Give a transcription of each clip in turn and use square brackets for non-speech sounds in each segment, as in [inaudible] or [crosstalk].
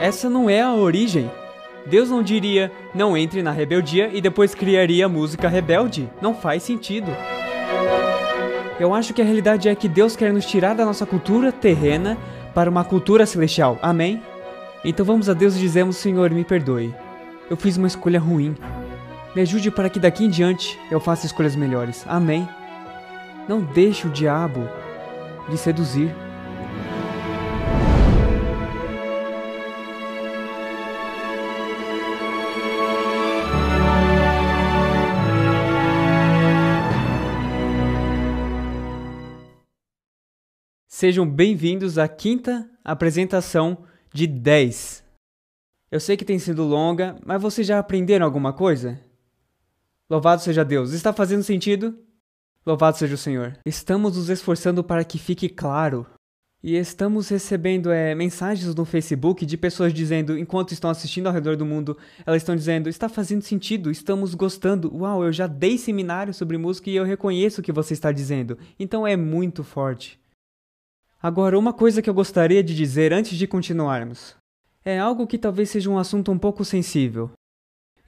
Essa não é a origem. Deus não diria, não entre na rebeldia e depois criaria música rebelde. Não faz sentido. Eu acho que a realidade é que Deus quer nos tirar da nossa cultura terrena para uma cultura celestial. Amém? Então vamos a Deus e dizemos: Senhor, me perdoe. Eu fiz uma escolha ruim. Me ajude para que daqui em diante eu faça escolhas melhores. Amém. Não deixe o diabo lhe seduzir. Sejam bem-vindos à quinta apresentação de 10. Eu sei que tem sido longa, mas vocês já aprenderam alguma coisa? Louvado seja Deus. Está fazendo sentido? Louvado seja o Senhor. Estamos nos esforçando para que fique claro. E estamos recebendo é, mensagens no Facebook de pessoas dizendo, enquanto estão assistindo ao redor do mundo, elas estão dizendo: está fazendo sentido, estamos gostando. Uau, eu já dei seminário sobre música e eu reconheço o que você está dizendo. Então é muito forte. Agora, uma coisa que eu gostaria de dizer antes de continuarmos. É algo que talvez seja um assunto um pouco sensível.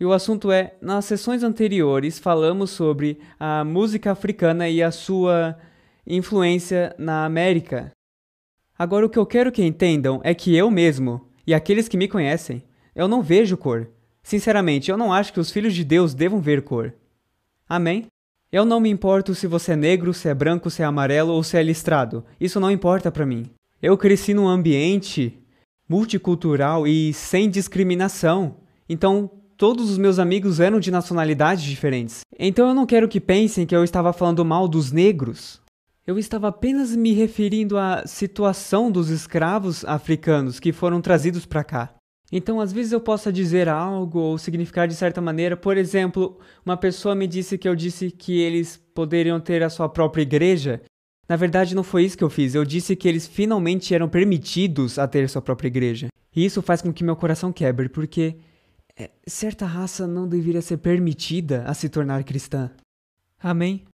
E o assunto é: nas sessões anteriores falamos sobre a música africana e a sua influência na América. Agora, o que eu quero que entendam é que eu mesmo, e aqueles que me conhecem, eu não vejo cor. Sinceramente, eu não acho que os filhos de Deus devam ver cor. Amém? Eu não me importo se você é negro, se é branco, se é amarelo ou se é listrado. Isso não importa para mim. Eu cresci num ambiente multicultural e sem discriminação. Então, Todos os meus amigos eram de nacionalidades diferentes. Então eu não quero que pensem que eu estava falando mal dos negros. Eu estava apenas me referindo à situação dos escravos africanos que foram trazidos para cá. Então, às vezes eu possa dizer algo ou significar de certa maneira. Por exemplo, uma pessoa me disse que eu disse que eles poderiam ter a sua própria igreja. Na verdade, não foi isso que eu fiz. Eu disse que eles finalmente eram permitidos a ter sua própria igreja. E isso faz com que meu coração quebre, porque é, certa raça não deveria ser permitida a se tornar cristã. Amém?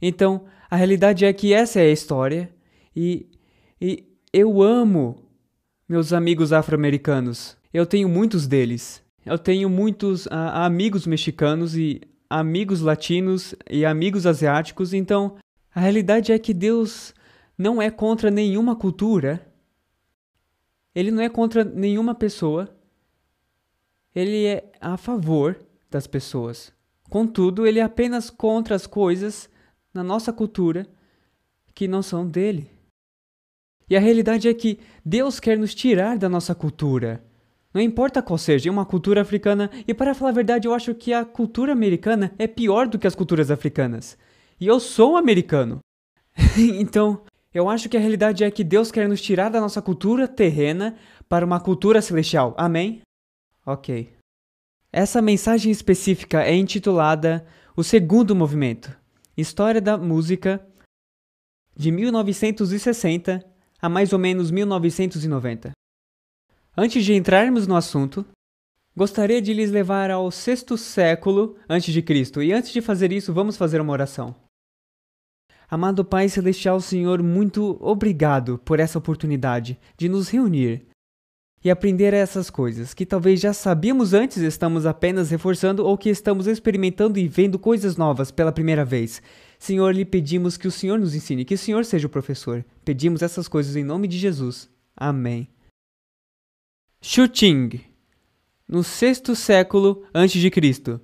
Então, a realidade é que essa é a história e, e eu amo meus amigos afro-americanos. Eu tenho muitos deles. Eu tenho muitos a, ah, amigos mexicanos e amigos latinos e amigos asiáticos. Então, a realidade é que Deus não é contra nenhuma cultura. Ele não é contra nenhuma pessoa ele é a favor das pessoas. Contudo, ele é apenas contra as coisas na nossa cultura que não são dele. E a realidade é que Deus quer nos tirar da nossa cultura. Não importa qual seja, é uma cultura africana, e para falar a verdade, eu acho que a cultura americana é pior do que as culturas africanas. E eu sou um americano. [laughs] então, eu acho que a realidade é que Deus quer nos tirar da nossa cultura terrena para uma cultura celestial. Amém? Ok. Essa mensagem específica é intitulada O Segundo Movimento História da Música de 1960 a mais ou menos 1990. Antes de entrarmos no assunto, gostaria de lhes levar ao sexto século antes de Cristo, e antes de fazer isso, vamos fazer uma oração. Amado Pai Celestial, Senhor, muito obrigado por essa oportunidade de nos reunir e aprender essas coisas que talvez já sabíamos antes, estamos apenas reforçando ou que estamos experimentando e vendo coisas novas pela primeira vez. Senhor, lhe pedimos que o Senhor nos ensine, que o Senhor seja o professor. Pedimos essas coisas em nome de Jesus. Amém. Xuching, no sexto século antes de Cristo,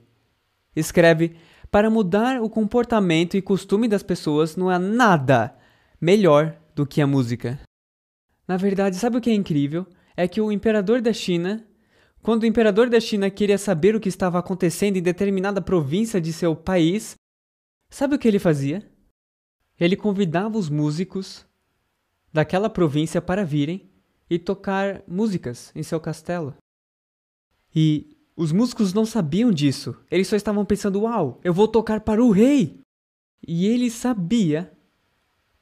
escreve: Para mudar o comportamento e costume das pessoas não há nada melhor do que a música. Na verdade, sabe o que é incrível? é que o imperador da China, quando o imperador da China queria saber o que estava acontecendo em determinada província de seu país, sabe o que ele fazia? Ele convidava os músicos daquela província para virem e tocar músicas em seu castelo. E os músicos não sabiam disso. Eles só estavam pensando: "Uau, eu vou tocar para o rei". E ele sabia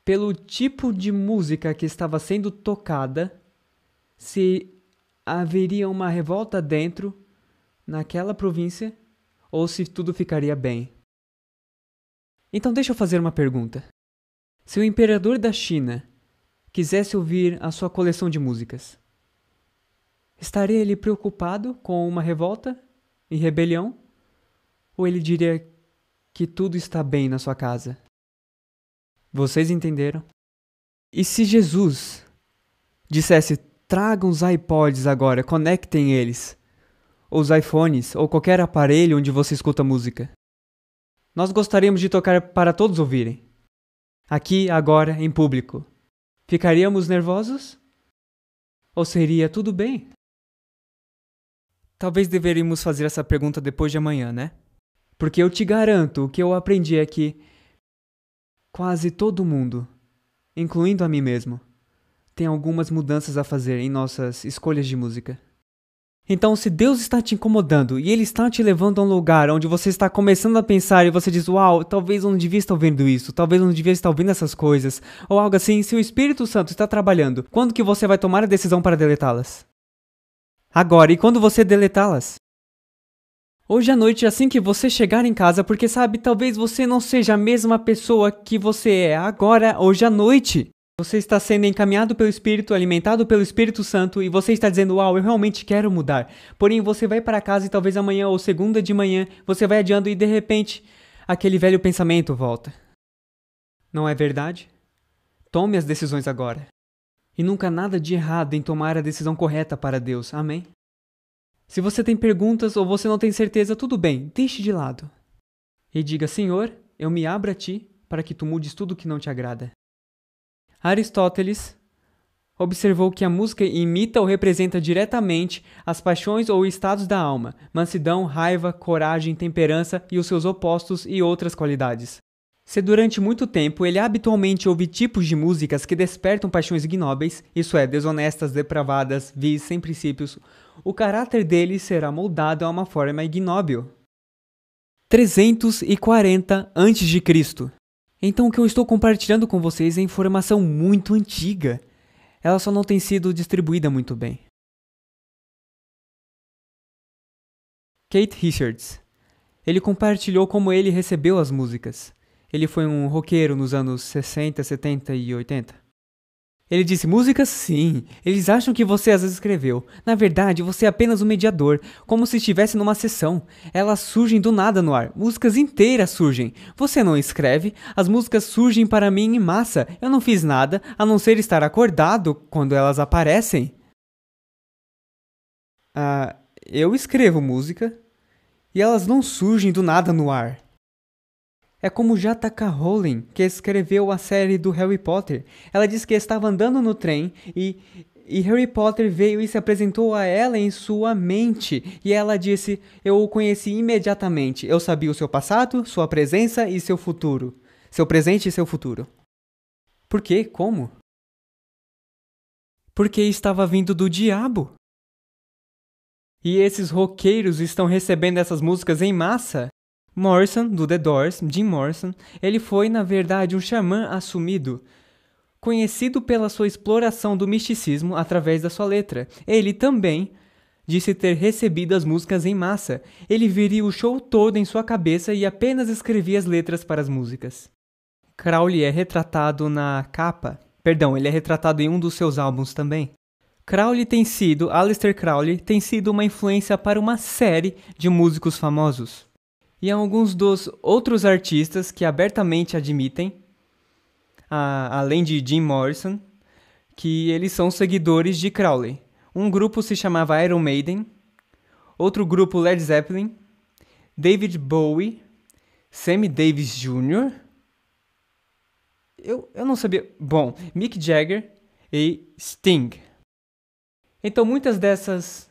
pelo tipo de música que estava sendo tocada se haveria uma revolta dentro, naquela província, ou se tudo ficaria bem. Então deixa eu fazer uma pergunta. Se o imperador da China quisesse ouvir a sua coleção de músicas, estaria ele preocupado com uma revolta e rebelião? Ou ele diria que tudo está bem na sua casa? Vocês entenderam? E se Jesus dissesse Tragam os iPods agora, conectem eles. Ou os iPhones, ou qualquer aparelho onde você escuta música. Nós gostaríamos de tocar para todos ouvirem. Aqui, agora, em público. Ficaríamos nervosos? Ou seria tudo bem? Talvez deveríamos fazer essa pergunta depois de amanhã, né? Porque eu te garanto, o que eu aprendi é que quase todo mundo, incluindo a mim mesmo, tem algumas mudanças a fazer em nossas escolhas de música. Então, se Deus está te incomodando e Ele está te levando a um lugar onde você está começando a pensar e você diz, uau, talvez eu não devia estar ouvindo isso, talvez eu não devia estar ouvindo essas coisas, ou algo assim, se o Espírito Santo está trabalhando, quando que você vai tomar a decisão para deletá-las? Agora, e quando você deletá-las? Hoje à noite, assim que você chegar em casa, porque sabe, talvez você não seja a mesma pessoa que você é agora, hoje à noite. Você está sendo encaminhado pelo Espírito, alimentado pelo Espírito Santo e você está dizendo: Uau, eu realmente quero mudar. Porém, você vai para casa e talvez amanhã ou segunda de manhã você vai adiando e de repente aquele velho pensamento volta. Não é verdade? Tome as decisões agora. E nunca nada de errado em tomar a decisão correta para Deus. Amém? Se você tem perguntas ou você não tem certeza, tudo bem, deixe de lado. E diga: Senhor, eu me abro a ti para que tu mudes tudo que não te agrada. Aristóteles observou que a música imita ou representa diretamente as paixões ou estados da alma, mansidão, raiva, coragem, temperança e os seus opostos e outras qualidades. Se durante muito tempo ele habitualmente ouve tipos de músicas que despertam paixões ignóbeis, isso é, desonestas, depravadas, vis sem princípios, o caráter dele será moldado a uma forma ignóbil. 340 a.C. Então o que eu estou compartilhando com vocês é informação muito antiga. Ela só não tem sido distribuída muito bem. Kate Richards. Ele compartilhou como ele recebeu as músicas. Ele foi um roqueiro nos anos 60, 70 e 80. Ele disse: Músicas, sim. Eles acham que você as escreveu. Na verdade, você é apenas um mediador, como se estivesse numa sessão. Elas surgem do nada no ar. Músicas inteiras surgem. Você não escreve, as músicas surgem para mim em massa. Eu não fiz nada a não ser estar acordado quando elas aparecem. Ah, eu escrevo música e elas não surgem do nada no ar. É como J.K. Rowling, que escreveu a série do Harry Potter. Ela disse que estava andando no trem e, e Harry Potter veio e se apresentou a ela em sua mente. E ela disse: Eu o conheci imediatamente. Eu sabia o seu passado, sua presença e seu futuro. Seu presente e seu futuro. Por quê? Como? Porque estava vindo do diabo. E esses roqueiros estão recebendo essas músicas em massa? Morrison, do The Doors, Jim Morrison, ele foi, na verdade, um xamã assumido. Conhecido pela sua exploração do misticismo através da sua letra, ele também disse ter recebido as músicas em massa. Ele viria o show todo em sua cabeça e apenas escrevia as letras para as músicas. Crowley é retratado na capa, perdão, ele é retratado em um dos seus álbuns também. Crowley tem sido, Aleister Crowley, tem sido uma influência para uma série de músicos famosos e alguns dos outros artistas que abertamente admitem, a, além de Jim Morrison, que eles são seguidores de Crowley. Um grupo se chamava Iron Maiden, outro grupo Led Zeppelin, David Bowie, Sammy Davis Jr. Eu, eu não sabia. Bom, Mick Jagger e Sting. Então muitas dessas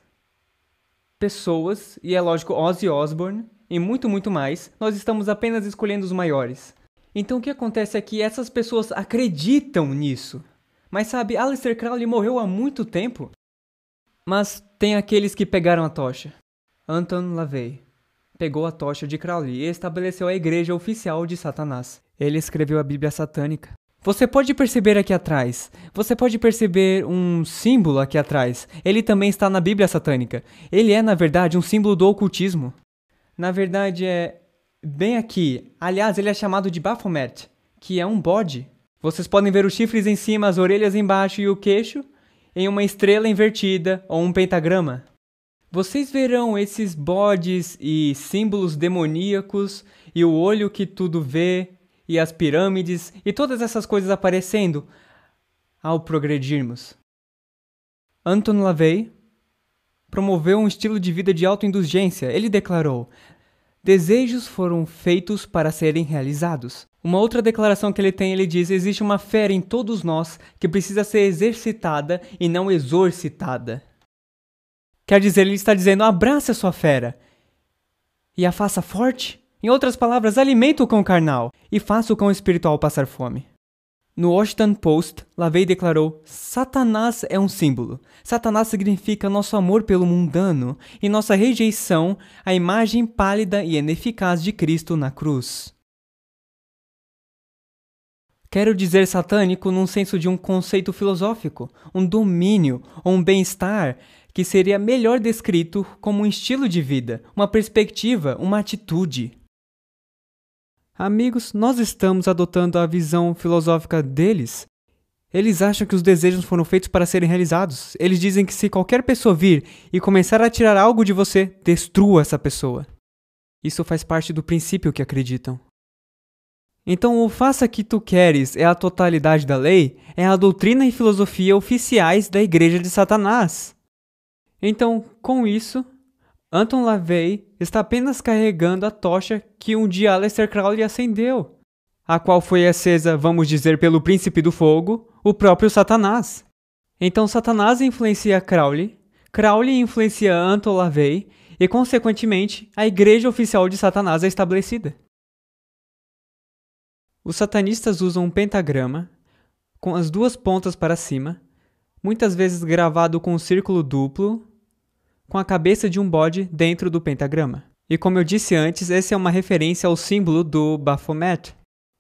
pessoas, e é lógico Ozzy Osbourne, e muito, muito mais, nós estamos apenas escolhendo os maiores. Então o que acontece é que essas pessoas acreditam nisso. Mas sabe, Aleister Crowley morreu há muito tempo. Mas tem aqueles que pegaram a tocha. Anton LaVey pegou a tocha de Crowley e estabeleceu a igreja oficial de Satanás. Ele escreveu a Bíblia satânica. Você pode perceber aqui atrás. Você pode perceber um símbolo aqui atrás. Ele também está na Bíblia satânica. Ele é, na verdade, um símbolo do ocultismo. Na verdade, é bem aqui. Aliás, ele é chamado de Baphomet, que é um bode. Vocês podem ver os chifres em cima, as orelhas embaixo e o queixo em uma estrela invertida ou um pentagrama. Vocês verão esses bodes e símbolos demoníacos e o olho que tudo vê e as pirâmides e todas essas coisas aparecendo ao progredirmos. Anton LaVey, promoveu um estilo de vida de autoindulgência. Ele declarou: Desejos foram feitos para serem realizados. Uma outra declaração que ele tem, ele diz: existe uma fé em todos nós que precisa ser exercitada e não exorcitada. Quer dizer, ele está dizendo: abrace a sua fera e a faça forte. Em outras palavras, alimenta o cão carnal e faça o cão espiritual passar fome. No Washington Post, LaVey declarou: Satanás é um símbolo. Satanás significa nosso amor pelo mundano e nossa rejeição à imagem pálida e ineficaz de Cristo na cruz. Quero dizer satânico num senso de um conceito filosófico, um domínio ou um bem-estar que seria melhor descrito como um estilo de vida, uma perspectiva, uma atitude. Amigos, nós estamos adotando a visão filosófica deles. Eles acham que os desejos foram feitos para serem realizados. Eles dizem que se qualquer pessoa vir e começar a tirar algo de você, destrua essa pessoa. Isso faz parte do princípio que acreditam. Então, o faça que tu queres é a totalidade da lei, é a doutrina e filosofia oficiais da Igreja de Satanás. Então, com isso, Anton LaVey está apenas carregando a tocha que um dia Aleister Crowley acendeu, a qual foi acesa, vamos dizer, pelo príncipe do fogo, o próprio Satanás. Então Satanás influencia Crowley, Crowley influencia Anton LaVey e, consequentemente, a igreja oficial de Satanás é estabelecida. Os satanistas usam um pentagrama, com as duas pontas para cima, muitas vezes gravado com um círculo duplo com a cabeça de um bode dentro do pentagrama. E como eu disse antes, essa é uma referência ao símbolo do Baphomet.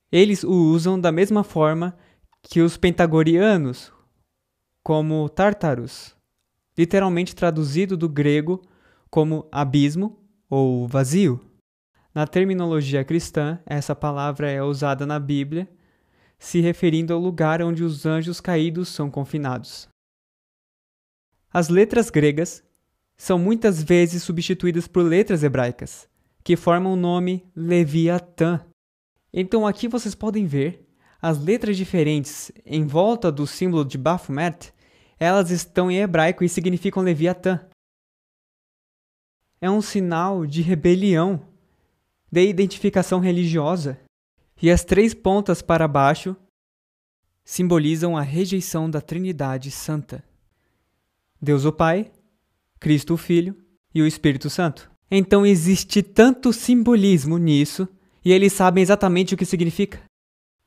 Eles o usam da mesma forma que os pentagorianos, como Tartarus, literalmente traduzido do grego como abismo ou vazio. Na terminologia cristã, essa palavra é usada na Bíblia, se referindo ao lugar onde os anjos caídos são confinados. As letras gregas são muitas vezes substituídas por letras hebraicas, que formam o nome Leviatã. Então aqui vocês podem ver as letras diferentes em volta do símbolo de Baphomet, elas estão em hebraico e significam Leviatã. É um sinal de rebelião, de identificação religiosa, e as três pontas para baixo simbolizam a rejeição da Trindade Santa. Deus o Pai, Cristo o Filho e o Espírito Santo. Então existe tanto simbolismo nisso e eles sabem exatamente o que significa.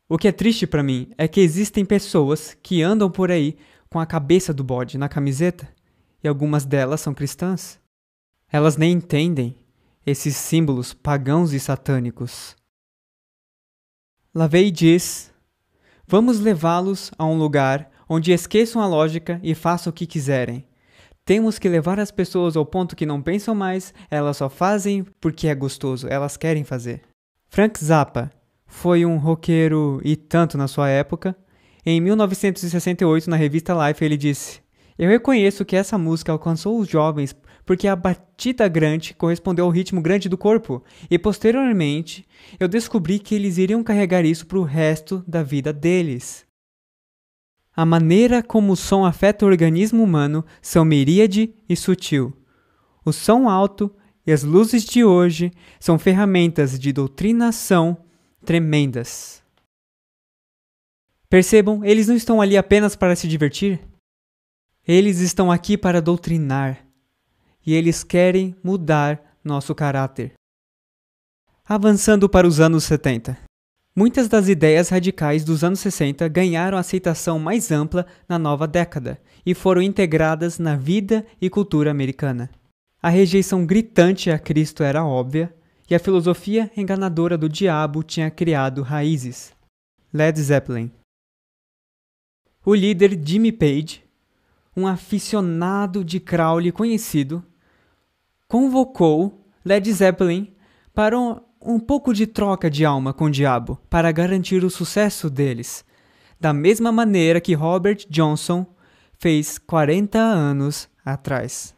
O que é triste para mim é que existem pessoas que andam por aí com a cabeça do bode na camiseta e algumas delas são cristãs. Elas nem entendem esses símbolos pagãos e satânicos. Lavei diz: Vamos levá-los a um lugar onde esqueçam a lógica e façam o que quiserem. Temos que levar as pessoas ao ponto que não pensam mais, elas só fazem porque é gostoso, elas querem fazer. Frank Zappa foi um roqueiro e tanto na sua época. Em 1968, na revista Life, ele disse: Eu reconheço que essa música alcançou os jovens porque a batida grande correspondeu ao ritmo grande do corpo, e posteriormente eu descobri que eles iriam carregar isso para o resto da vida deles. A maneira como o som afeta o organismo humano são miríade e sutil. O som alto e as luzes de hoje são ferramentas de doutrinação tremendas. Percebam, eles não estão ali apenas para se divertir. Eles estão aqui para doutrinar. E eles querem mudar nosso caráter. Avançando para os anos 70. Muitas das ideias radicais dos anos 60 ganharam aceitação mais ampla na nova década e foram integradas na vida e cultura americana. A rejeição gritante a Cristo era óbvia e a filosofia enganadora do diabo tinha criado raízes. Led Zeppelin. O líder Jimmy Page, um aficionado de Crowley conhecido, convocou Led Zeppelin para um pouco de troca de alma com o diabo para garantir o sucesso deles, da mesma maneira que Robert Johnson fez 40 anos atrás.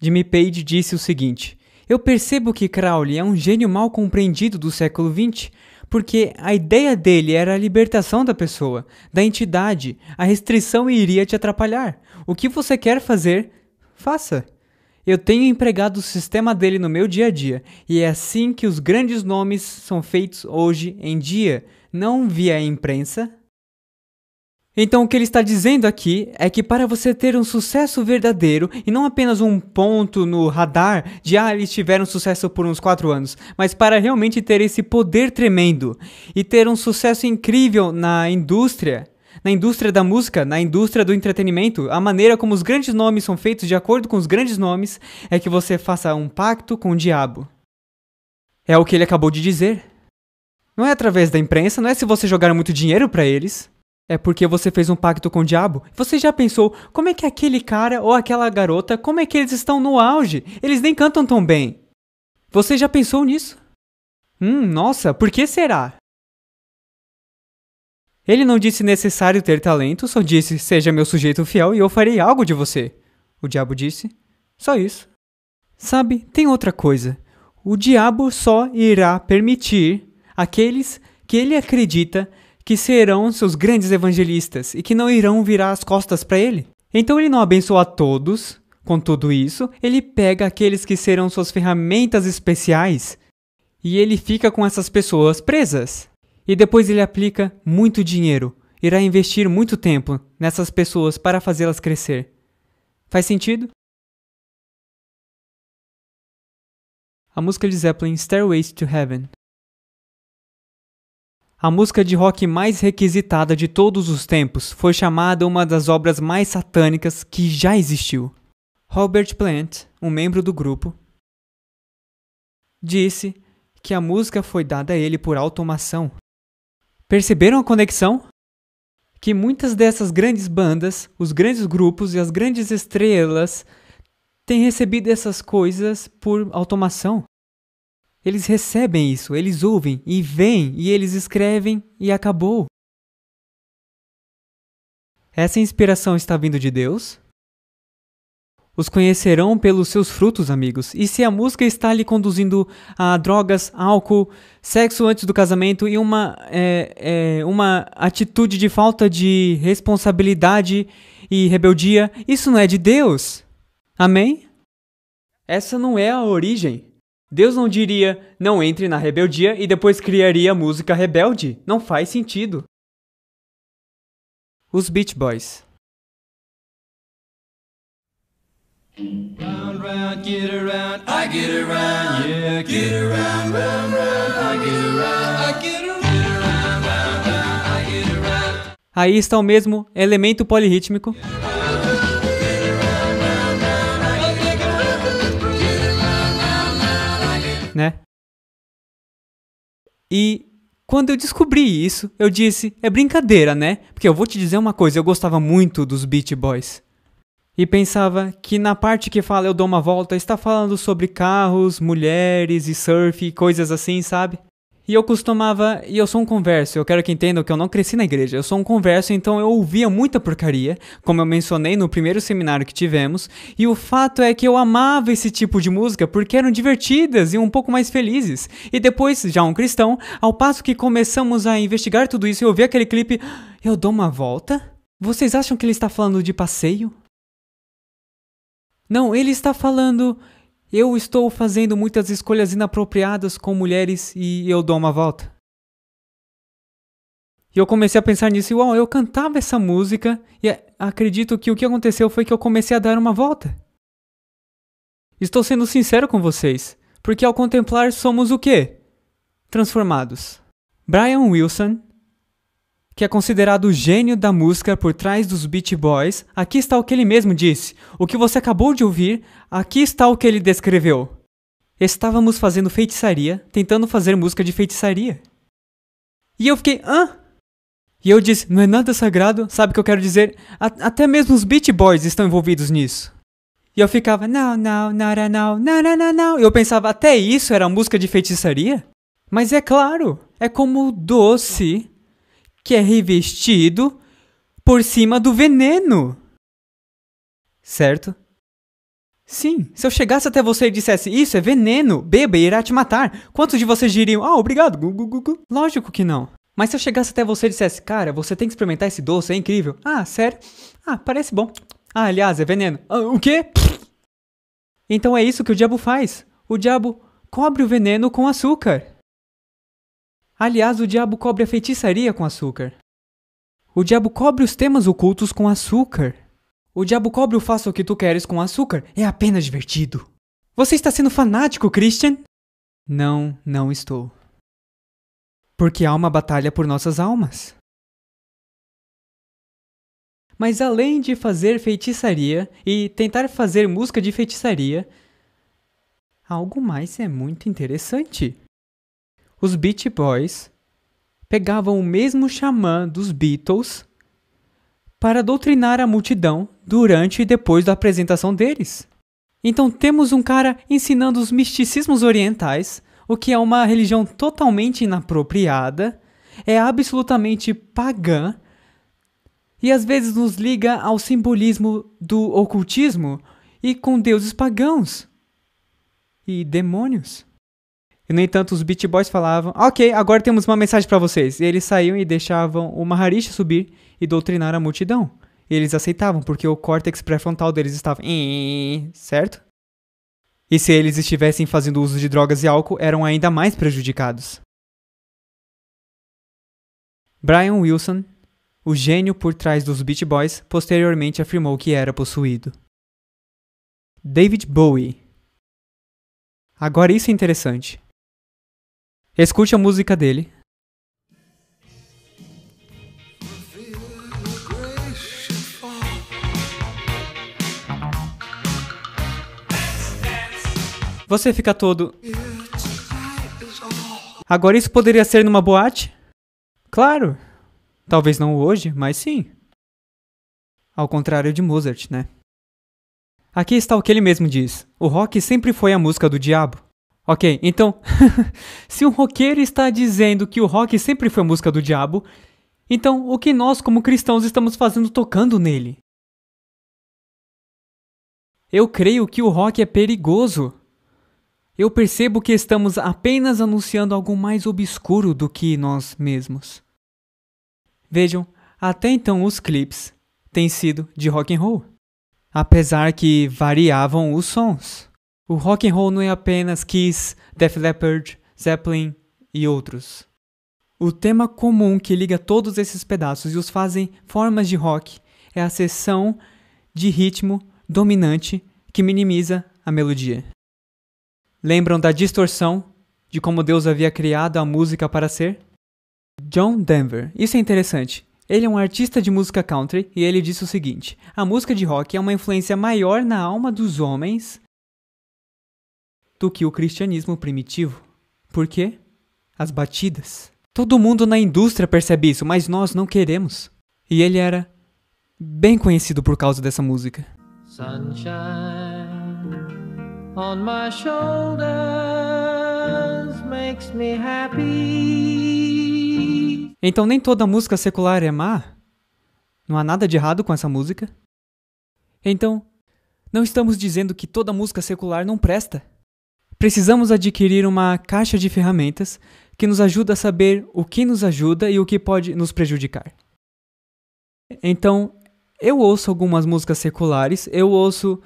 Jimmy Page disse o seguinte: Eu percebo que Crowley é um gênio mal compreendido do século XX, porque a ideia dele era a libertação da pessoa, da entidade. A restrição iria te atrapalhar. O que você quer fazer, faça. Eu tenho empregado o sistema dele no meu dia a dia, e é assim que os grandes nomes são feitos hoje em dia, não via imprensa. Então, o que ele está dizendo aqui é que para você ter um sucesso verdadeiro e não apenas um ponto no radar de ah, eles tiveram sucesso por uns 4 anos, mas para realmente ter esse poder tremendo e ter um sucesso incrível na indústria, na indústria da música, na indústria do entretenimento, a maneira como os grandes nomes são feitos de acordo com os grandes nomes é que você faça um pacto com o diabo. É o que ele acabou de dizer. Não é através da imprensa, não é se você jogar muito dinheiro para eles. É porque você fez um pacto com o diabo. Você já pensou como é que aquele cara ou aquela garota, como é que eles estão no auge? Eles nem cantam tão bem. Você já pensou nisso? Hum, nossa, por que será? Ele não disse necessário ter talento, só disse: Seja meu sujeito fiel e eu farei algo de você. O diabo disse: Só isso. Sabe, tem outra coisa. O diabo só irá permitir aqueles que ele acredita que serão seus grandes evangelistas e que não irão virar as costas para ele. Então ele não abençoa todos, com tudo isso, ele pega aqueles que serão suas ferramentas especiais e ele fica com essas pessoas presas e depois ele aplica muito dinheiro, irá investir muito tempo nessas pessoas para fazê-las crescer. Faz sentido? A música de Zeppelin Stairways to Heaven. A música de rock mais requisitada de todos os tempos foi chamada uma das obras mais satânicas que já existiu. Robert Plant, um membro do grupo, disse que a música foi dada a ele por automação Perceberam a conexão? Que muitas dessas grandes bandas, os grandes grupos e as grandes estrelas têm recebido essas coisas por automação. Eles recebem isso, eles ouvem e veem e eles escrevem e acabou. Essa inspiração está vindo de Deus? Os conhecerão pelos seus frutos, amigos. E se a música está lhe conduzindo a drogas, álcool, sexo antes do casamento e uma, é, é, uma atitude de falta de responsabilidade e rebeldia, isso não é de Deus. Amém? Essa não é a origem. Deus não diria, não entre na rebeldia e depois criaria música rebelde. Não faz sentido. Os Beach Boys Round, round, get around, I get around, yeah, get around, round, round, I get around, I get around. Aí está o mesmo elemento polirrítmico. Né? E quando eu descobri isso, eu disse: é brincadeira, né? Porque eu vou te dizer uma coisa, eu gostava muito dos Beach Boys e pensava que na parte que fala eu dou uma volta está falando sobre carros, mulheres e surf, e coisas assim, sabe? E eu costumava, e eu sou um converso, eu quero que entendam que eu não cresci na igreja, eu sou um converso, então eu ouvia muita porcaria, como eu mencionei no primeiro seminário que tivemos, e o fato é que eu amava esse tipo de música porque eram divertidas e um pouco mais felizes. E depois, já um cristão, ao passo que começamos a investigar tudo isso e eu aquele clipe, eu dou uma volta? Vocês acham que ele está falando de passeio? Não, ele está falando. Eu estou fazendo muitas escolhas inapropriadas com mulheres e eu dou uma volta. E eu comecei a pensar nisso, uau, eu cantava essa música e acredito que o que aconteceu foi que eu comecei a dar uma volta. Estou sendo sincero com vocês, porque ao contemplar somos o quê? Transformados. Brian Wilson que é considerado o gênio da música por trás dos Beach Boys, aqui está o que ele mesmo disse. O que você acabou de ouvir, aqui está o que ele descreveu. Estávamos fazendo feitiçaria, tentando fazer música de feitiçaria. E eu fiquei, hã? E eu disse, não é nada sagrado, sabe o que eu quero dizer? A até mesmo os Beach Boys estão envolvidos nisso. E eu ficava, não, não, não, não, não, não, não, não. E eu pensava, até isso era música de feitiçaria? Mas é claro, é como doce que é revestido por cima do veneno. Certo? Sim, se eu chegasse até você e dissesse isso é veneno, beba e irá te matar, quantos de vocês diriam, ah, obrigado, gu, gu, gu, Lógico que não. Mas se eu chegasse até você e dissesse, cara, você tem que experimentar esse doce, é incrível. Ah, sério? Ah, parece bom. Ah, aliás, é veneno. Ah, o quê? Então é isso que o diabo faz. O diabo cobre o veneno com açúcar. Aliás, o diabo cobre a feitiçaria com açúcar. O diabo cobre os temas ocultos com açúcar. O diabo cobre o faça o que tu queres com açúcar. É apenas divertido. Você está sendo fanático, Christian? Não, não estou. Porque há uma batalha por nossas almas. Mas além de fazer feitiçaria e tentar fazer música de feitiçaria, algo mais é muito interessante os Beach Boys pegavam o mesmo xamã dos Beatles para doutrinar a multidão durante e depois da apresentação deles. Então temos um cara ensinando os misticismos orientais, o que é uma religião totalmente inapropriada, é absolutamente pagã e às vezes nos liga ao simbolismo do ocultismo e com deuses pagãos e demônios. E no entanto, os Beat Boys falavam: Ok, agora temos uma mensagem para vocês. E eles saíam e deixavam o Maharishi subir e doutrinar a multidão. E eles aceitavam, porque o córtex pré-frontal deles estava. Certo? E se eles estivessem fazendo uso de drogas e álcool, eram ainda mais prejudicados. Brian Wilson, o gênio por trás dos Beat Boys, posteriormente afirmou que era possuído. David Bowie. Agora isso é interessante. Escute a música dele. Você fica todo. Agora isso poderia ser numa boate? Claro! Talvez não hoje, mas sim. Ao contrário de Mozart, né? Aqui está o que ele mesmo diz: o rock sempre foi a música do diabo. Ok, então, [laughs] se um roqueiro está dizendo que o rock sempre foi música do diabo, então o que nós, como cristãos, estamos fazendo tocando nele? Eu creio que o rock é perigoso. Eu percebo que estamos apenas anunciando algo mais obscuro do que nós mesmos. Vejam, até então os clipes têm sido de rock and roll, apesar que variavam os sons. O rock and roll não é apenas Kiss, Def Leppard, Zeppelin e outros. O tema comum que liga todos esses pedaços e os fazem formas de rock é a seção de ritmo dominante que minimiza a melodia. Lembram da distorção de como Deus havia criado a música para ser? John Denver. Isso é interessante. Ele é um artista de música country e ele disse o seguinte: A música de rock é uma influência maior na alma dos homens do que o cristianismo primitivo. Por quê? As batidas. Todo mundo na indústria percebe isso, mas nós não queremos. E ele era bem conhecido por causa dessa música. Sunshine on my shoulders makes me happy. Então nem toda música secular é má. Não há nada de errado com essa música. Então, não estamos dizendo que toda música secular não presta. Precisamos adquirir uma caixa de ferramentas que nos ajuda a saber o que nos ajuda e o que pode nos prejudicar. Então, eu ouço algumas músicas seculares, eu ouço.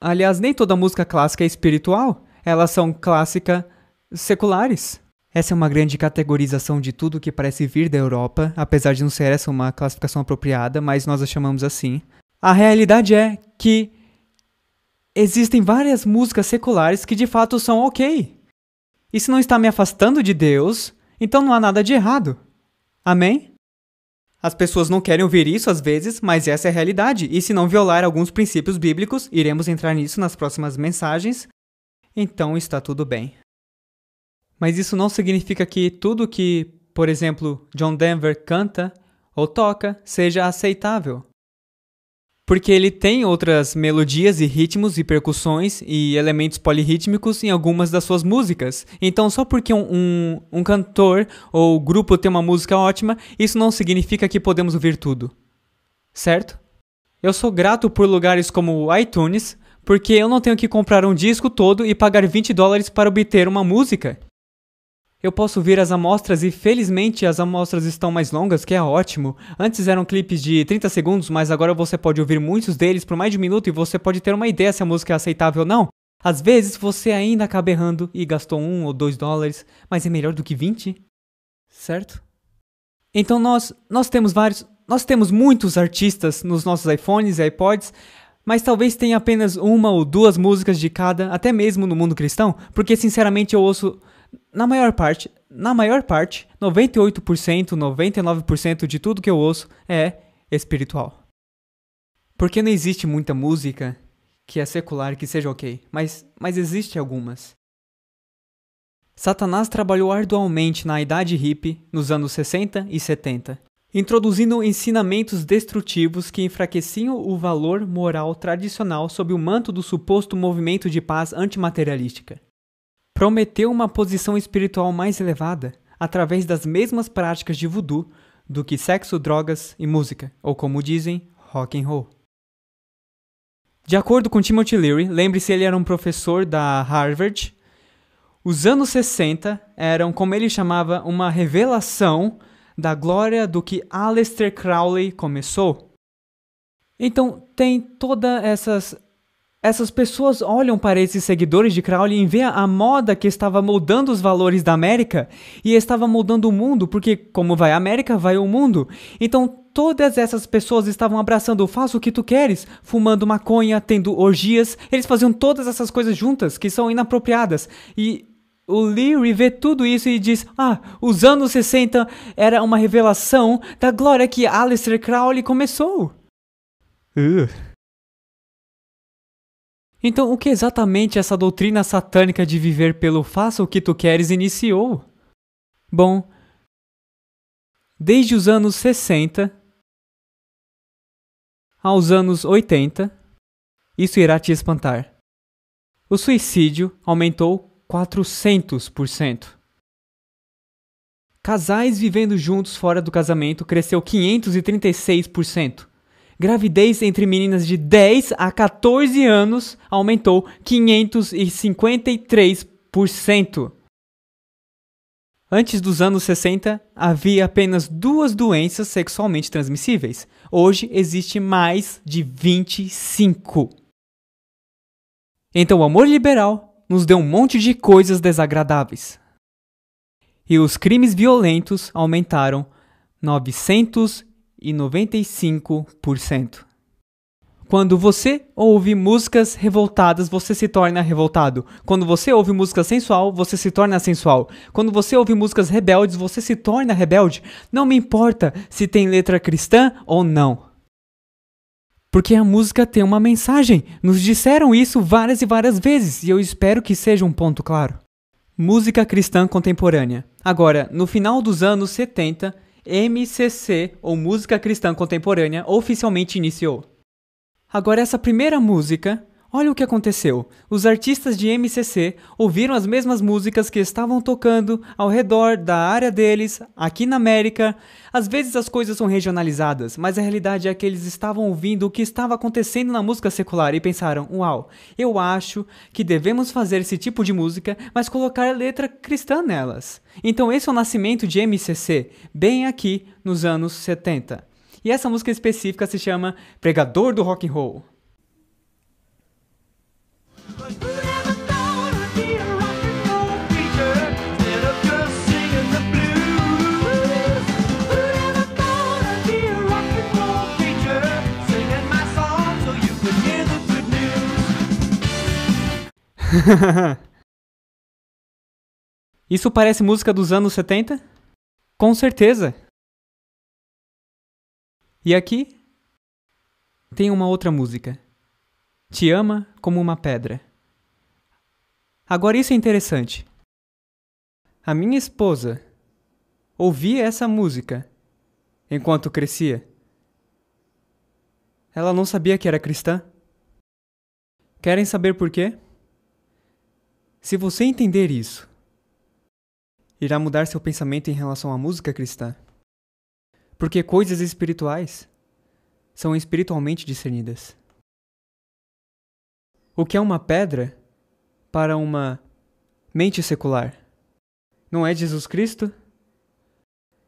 Aliás, nem toda música clássica é espiritual, elas são clássica seculares. Essa é uma grande categorização de tudo que parece vir da Europa, apesar de não ser essa uma classificação apropriada, mas nós a chamamos assim. A realidade é que Existem várias músicas seculares que de fato são ok. E se não está me afastando de Deus, então não há nada de errado. Amém? As pessoas não querem ouvir isso às vezes, mas essa é a realidade. E se não violar alguns princípios bíblicos, iremos entrar nisso nas próximas mensagens, então está tudo bem. Mas isso não significa que tudo que, por exemplo, John Denver canta ou toca seja aceitável porque ele tem outras melodias e ritmos e percussões e elementos polirrítmicos em algumas das suas músicas. Então, só porque um, um, um cantor ou grupo tem uma música ótima, isso não significa que podemos ouvir tudo. Certo? Eu sou grato por lugares como o iTunes, porque eu não tenho que comprar um disco todo e pagar 20 dólares para obter uma música. Eu posso ver as amostras e felizmente as amostras estão mais longas, que é ótimo. Antes eram clipes de 30 segundos, mas agora você pode ouvir muitos deles por mais de um minuto e você pode ter uma ideia se a música é aceitável ou não. Às vezes você ainda acaba errando e gastou um ou dois dólares, mas é melhor do que 20, certo? Então nós, nós temos vários, nós temos muitos artistas nos nossos iPhones e iPods, mas talvez tenha apenas uma ou duas músicas de cada, até mesmo no mundo cristão, porque sinceramente eu ouço na maior parte, na maior parte, 98%, 99% de tudo que eu ouço é espiritual. Porque não existe muita música que é secular que seja ok, mas, mas existe algumas. Satanás trabalhou arduamente na idade hippie nos anos 60 e 70, introduzindo ensinamentos destrutivos que enfraqueciam o valor moral tradicional sob o manto do suposto movimento de paz antimaterialística prometeu uma posição espiritual mais elevada através das mesmas práticas de voodoo do que sexo, drogas e música, ou como dizem, rock and roll. De acordo com Timothy Leary, lembre-se ele era um professor da Harvard. Os anos 60 eram, como ele chamava, uma revelação da glória do que Aleister Crowley começou. Então, tem todas essas essas pessoas olham para esses seguidores de Crowley e veem a moda que estava moldando os valores da América e estava moldando o mundo, porque como vai a América, vai o mundo. Então todas essas pessoas estavam abraçando faz o que tu queres, fumando maconha, tendo orgias, eles faziam todas essas coisas juntas que são inapropriadas. E o Leary vê tudo isso e diz: Ah, os anos 60 era uma revelação da glória que Aleister Crowley começou. Uh. Então, o que exatamente essa doutrina satânica de viver pelo faça o que tu queres iniciou? Bom, desde os anos 60 aos anos 80, isso irá te espantar. O suicídio aumentou 400%. Casais vivendo juntos fora do casamento cresceu 536%. Gravidez entre meninas de 10 a 14 anos aumentou 553%. Antes dos anos 60, havia apenas duas doenças sexualmente transmissíveis. Hoje existe mais de 25. Então o amor liberal nos deu um monte de coisas desagradáveis. E os crimes violentos aumentaram 900 e 95%. Quando você ouve músicas revoltadas, você se torna revoltado. Quando você ouve música sensual, você se torna sensual. Quando você ouve músicas rebeldes, você se torna rebelde. Não me importa se tem letra cristã ou não. Porque a música tem uma mensagem. Nos disseram isso várias e várias vezes, e eu espero que seja um ponto claro. Música cristã contemporânea. Agora, no final dos anos 70, MCC, ou Música Cristã Contemporânea, oficialmente iniciou. Agora, essa primeira música Olha o que aconteceu. Os artistas de MCC ouviram as mesmas músicas que estavam tocando ao redor da área deles, aqui na América. Às vezes as coisas são regionalizadas, mas a realidade é que eles estavam ouvindo o que estava acontecendo na música secular e pensaram: uau, eu acho que devemos fazer esse tipo de música, mas colocar letra cristã nelas. Então esse é o nascimento de MCC, bem aqui nos anos 70. E essa música específica se chama Pregador do Rock and Roll. [laughs] Isso parece música dos anos 70? Com certeza! E aqui tem uma outra música. Te ama como uma pedra. Agora isso é interessante. A minha esposa ouvia essa música enquanto crescia. Ela não sabia que era cristã. Querem saber por quê? Se você entender isso, irá mudar seu pensamento em relação à música cristã. Porque coisas espirituais são espiritualmente discernidas. O que é uma pedra para uma mente secular? Não é Jesus Cristo?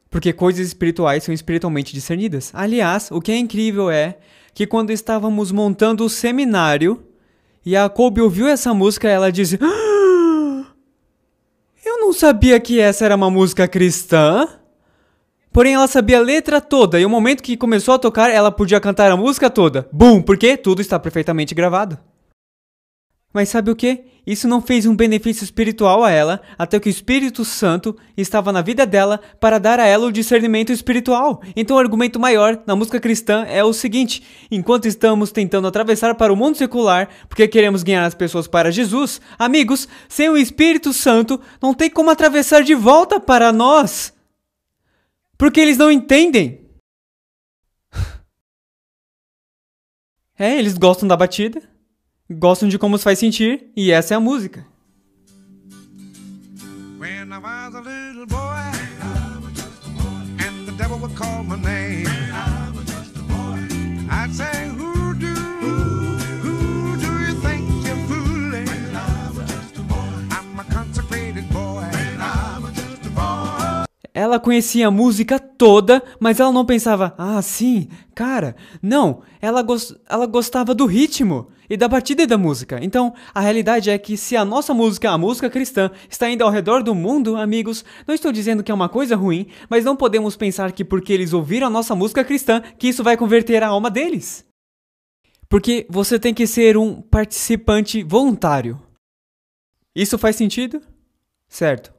Porque coisas espirituais são espiritualmente discernidas. Aliás, o que é incrível é que quando estávamos montando o seminário e a Kobe ouviu essa música, ela disse: ah, Eu não sabia que essa era uma música cristã. Porém, ela sabia a letra toda, e o momento que começou a tocar, ela podia cantar a música toda. Bum! Porque tudo está perfeitamente gravado. Mas sabe o que? Isso não fez um benefício espiritual a ela, até que o Espírito Santo estava na vida dela para dar a ela o discernimento espiritual. Então, o argumento maior na música cristã é o seguinte: enquanto estamos tentando atravessar para o mundo secular, porque queremos ganhar as pessoas para Jesus, amigos, sem o Espírito Santo não tem como atravessar de volta para nós. Porque eles não entendem. [laughs] É, eles gostam da batida Gostam de como os faz sentir e essa é a música. Ela conhecia a música toda, mas ela não pensava, ah, sim, cara. Não, ela, ela gostava do ritmo e da batida e da música. Então, a realidade é que se a nossa música, a música cristã, está indo ao redor do mundo, amigos, não estou dizendo que é uma coisa ruim, mas não podemos pensar que porque eles ouviram a nossa música cristã, que isso vai converter a alma deles. Porque você tem que ser um participante voluntário. Isso faz sentido? Certo.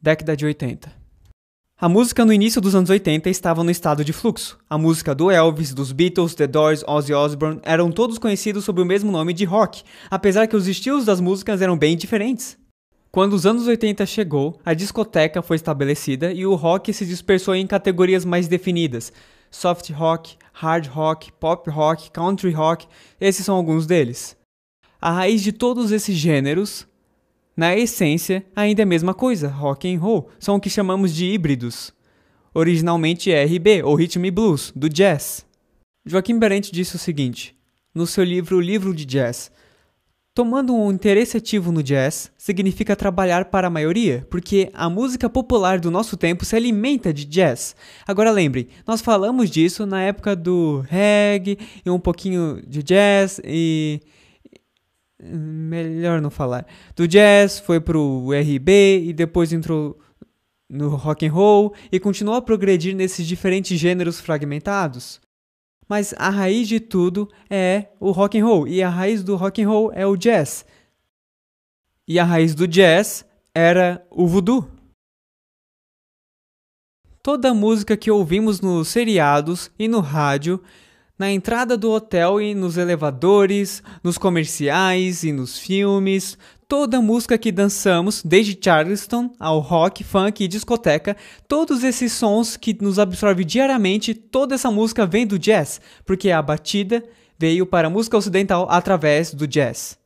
Década de 80. A música no início dos anos 80 estava no estado de fluxo. A música do Elvis, dos Beatles, The Doors, Ozzy Osbourne eram todos conhecidos sob o mesmo nome de rock, apesar que os estilos das músicas eram bem diferentes. Quando os anos 80 chegou, a discoteca foi estabelecida e o rock se dispersou em categorias mais definidas: soft rock, hard rock, pop rock, country rock, esses são alguns deles. A raiz de todos esses gêneros na essência, ainda é a mesma coisa, rock and roll, são o que chamamos de híbridos. Originalmente é RB, ou rhythm blues, do jazz. Joaquim Berente disse o seguinte, no seu livro Livro de Jazz, Tomando um interesse ativo no jazz significa trabalhar para a maioria, porque a música popular do nosso tempo se alimenta de jazz. Agora lembrem, nós falamos disso na época do reggae e um pouquinho de jazz e melhor não falar. Do jazz foi pro RB e depois entrou no rock and roll e continuou a progredir nesses diferentes gêneros fragmentados. Mas a raiz de tudo é o rock and roll e a raiz do rock and roll é o jazz. E a raiz do jazz era o voodoo. Toda a música que ouvimos nos seriados e no rádio na entrada do hotel e nos elevadores, nos comerciais e nos filmes. Toda música que dançamos, desde Charleston ao rock, funk e discoteca, todos esses sons que nos absorvem diariamente, toda essa música vem do jazz, porque a batida veio para a música ocidental através do jazz.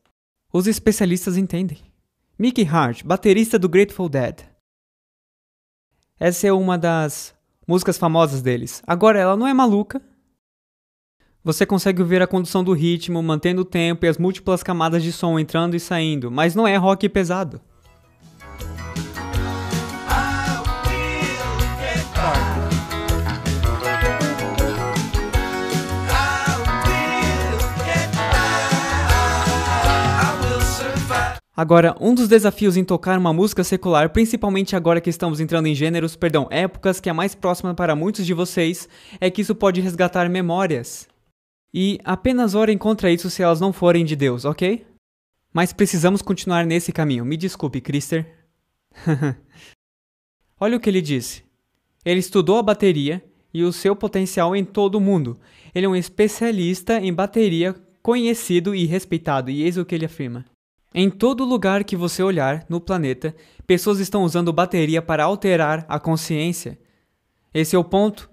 Os especialistas entendem. Mickey Hart, baterista do Grateful Dead. Essa é uma das músicas famosas deles. Agora, ela não é maluca, você consegue ouvir a condução do ritmo, mantendo o tempo e as múltiplas camadas de som entrando e saindo, mas não é rock pesado. Agora, um dos desafios em tocar uma música secular, principalmente agora que estamos entrando em gêneros, perdão, épocas que é mais próxima para muitos de vocês, é que isso pode resgatar memórias. E apenas orem contra isso se elas não forem de Deus, ok? Mas precisamos continuar nesse caminho. Me desculpe, Krister. [laughs] Olha o que ele disse. Ele estudou a bateria e o seu potencial em todo o mundo. Ele é um especialista em bateria conhecido e respeitado, e eis o que ele afirma. Em todo lugar que você olhar no planeta, pessoas estão usando bateria para alterar a consciência. Esse é o ponto.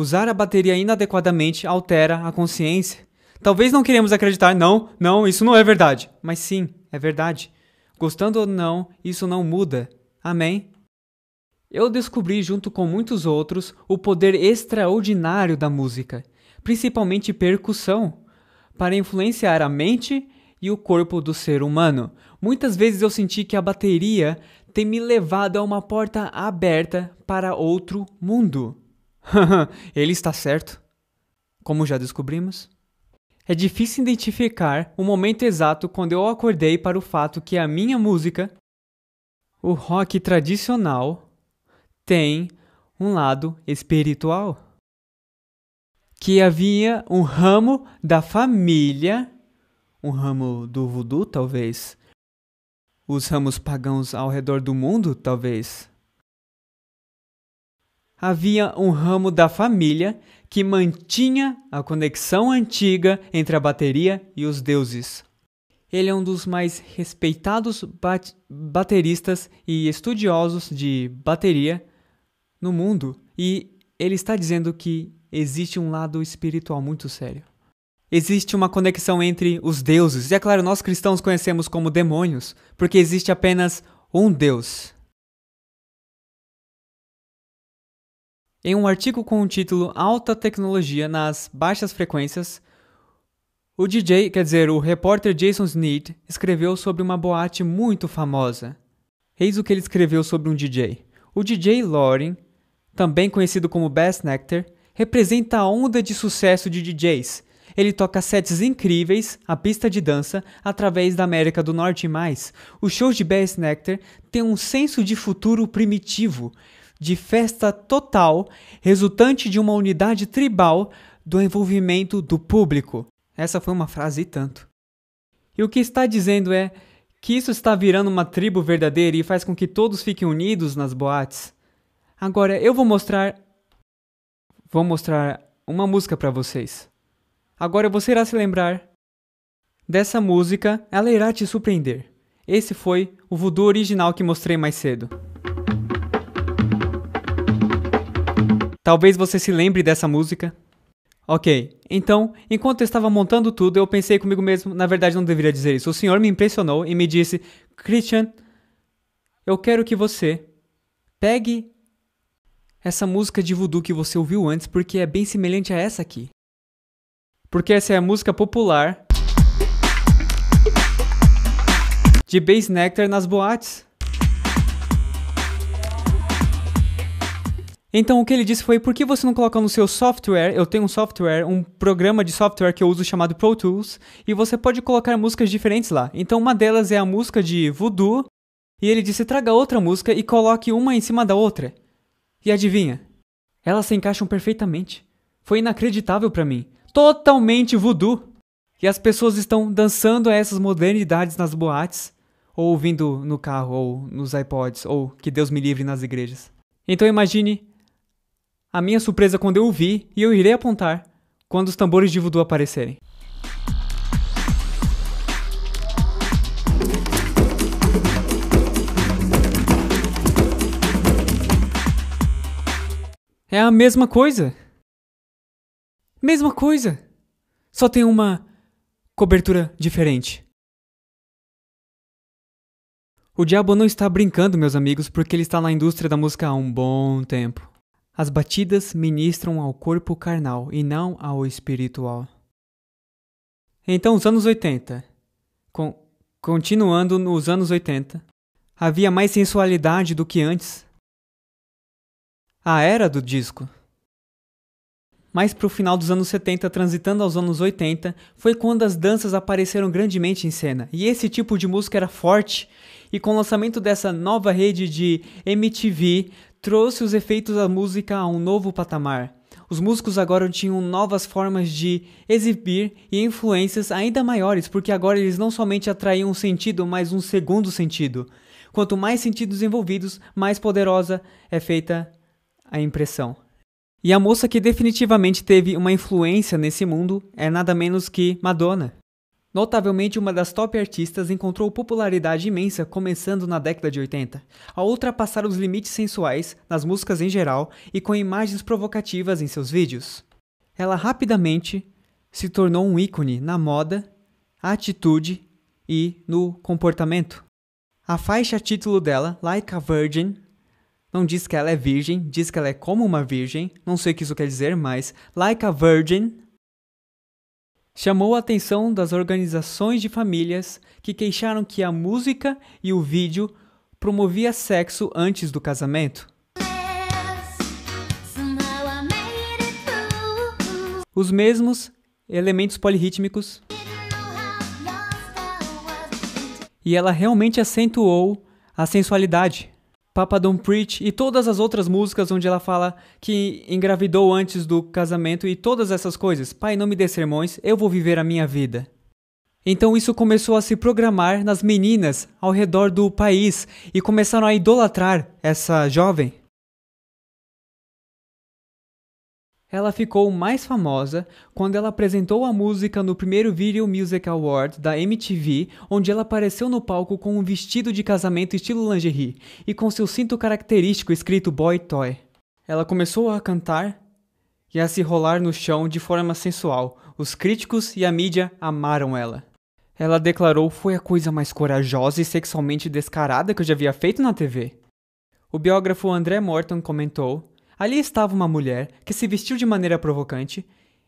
Usar a bateria inadequadamente altera a consciência. Talvez não queremos acreditar, não, não, isso não é verdade. Mas sim, é verdade. Gostando ou não, isso não muda. Amém? Eu descobri, junto com muitos outros, o poder extraordinário da música, principalmente percussão, para influenciar a mente e o corpo do ser humano. Muitas vezes eu senti que a bateria tem me levado a uma porta aberta para outro mundo. [laughs] ele está certo. Como já descobrimos. É difícil identificar o momento exato quando eu acordei para o fato que a minha música, o rock tradicional, tem um lado espiritual. Que havia um ramo da família, um ramo do voodoo, talvez, os ramos pagãos ao redor do mundo, talvez, havia um ramo da família que mantinha a conexão antiga entre a bateria e os deuses. Ele é um dos mais respeitados bat bateristas e estudiosos de bateria no mundo, e ele está dizendo que existe um lado espiritual muito sério. Existe uma conexão entre os deuses, e é claro, nós cristãos conhecemos como demônios, porque existe apenas um Deus. Em um artigo com o título Alta Tecnologia nas Baixas Frequências, o DJ, quer dizer, o repórter Jason Sneed, escreveu sobre uma boate muito famosa. Eis o que ele escreveu sobre um DJ. O DJ Lauren, também conhecido como Bass Nectar, representa a onda de sucesso de DJs. Ele toca sets incríveis, a pista de dança, através da América do Norte e mais. Os shows de Bass Nectar têm um senso de futuro primitivo de festa total, resultante de uma unidade tribal do envolvimento do público. Essa foi uma frase e tanto. E o que está dizendo é que isso está virando uma tribo verdadeira e faz com que todos fiquem unidos nas boates. Agora eu vou mostrar vou mostrar uma música para vocês. Agora você irá se lembrar dessa música, ela irá te surpreender. Esse foi o voodoo original que mostrei mais cedo. Talvez você se lembre dessa música. Ok, então, enquanto eu estava montando tudo, eu pensei comigo mesmo, na verdade não deveria dizer isso. O senhor me impressionou e me disse: Christian, eu quero que você pegue essa música de voodoo que você ouviu antes, porque é bem semelhante a essa aqui. Porque essa é a música popular de Bass Nectar nas boates. Então o que ele disse foi: por que você não coloca no seu software? Eu tenho um software, um programa de software que eu uso chamado Pro Tools, e você pode colocar músicas diferentes lá. Então uma delas é a música de Voodoo, e ele disse: traga outra música e coloque uma em cima da outra. E adivinha? Elas se encaixam perfeitamente. Foi inacreditável para mim. Totalmente voodoo. E as pessoas estão dançando a essas modernidades nas boates, ou ouvindo no carro, ou nos iPods, ou que Deus me livre nas igrejas. Então imagine a minha surpresa quando eu o vi, e eu irei apontar quando os tambores de voodoo aparecerem. É a mesma coisa. Mesma coisa. Só tem uma cobertura diferente. O diabo não está brincando, meus amigos, porque ele está na indústria da música há um bom tempo. As batidas ministram ao corpo carnal e não ao espiritual. Então, os anos 80. Con continuando nos anos 80, havia mais sensualidade do que antes. A era do disco. Mas para o final dos anos 70, transitando aos anos 80, foi quando as danças apareceram grandemente em cena. E esse tipo de música era forte. E com o lançamento dessa nova rede de MTV, trouxe os efeitos da música a um novo patamar. Os músicos agora tinham novas formas de exibir e influências ainda maiores, porque agora eles não somente atraíam um sentido, mas um segundo sentido. Quanto mais sentidos envolvidos, mais poderosa é feita a impressão. E a moça que definitivamente teve uma influência nesse mundo é nada menos que Madonna. Notavelmente, uma das top artistas encontrou popularidade imensa começando na década de 80, a ultrapassar os limites sensuais nas músicas em geral e com imagens provocativas em seus vídeos. Ela rapidamente se tornou um ícone na moda, atitude e no comportamento. A faixa título dela, Like a Virgin, não diz que ela é virgem, diz que ela é como uma virgem, não sei o que isso quer dizer, mas Like a Virgin chamou a atenção das organizações de famílias que queixaram que a música e o vídeo promovia sexo antes do casamento. Os mesmos elementos polirrítmicos. E ela realmente acentuou a sensualidade. Papa Don't Preach e todas as outras músicas onde ela fala que engravidou antes do casamento e todas essas coisas. Pai, não me dê sermões, eu vou viver a minha vida. Então isso começou a se programar nas meninas ao redor do país e começaram a idolatrar essa jovem. Ela ficou mais famosa quando ela apresentou a música no primeiro Video Music Award da MTV, onde ela apareceu no palco com um vestido de casamento estilo lingerie e com seu cinto característico escrito Boy Toy. Ela começou a cantar e a se rolar no chão de forma sensual. Os críticos e a mídia amaram ela. Ela declarou foi a coisa mais corajosa e sexualmente descarada que eu já havia feito na TV. O biógrafo André Morton comentou Ali estava uma mulher que se vestiu de maneira provocante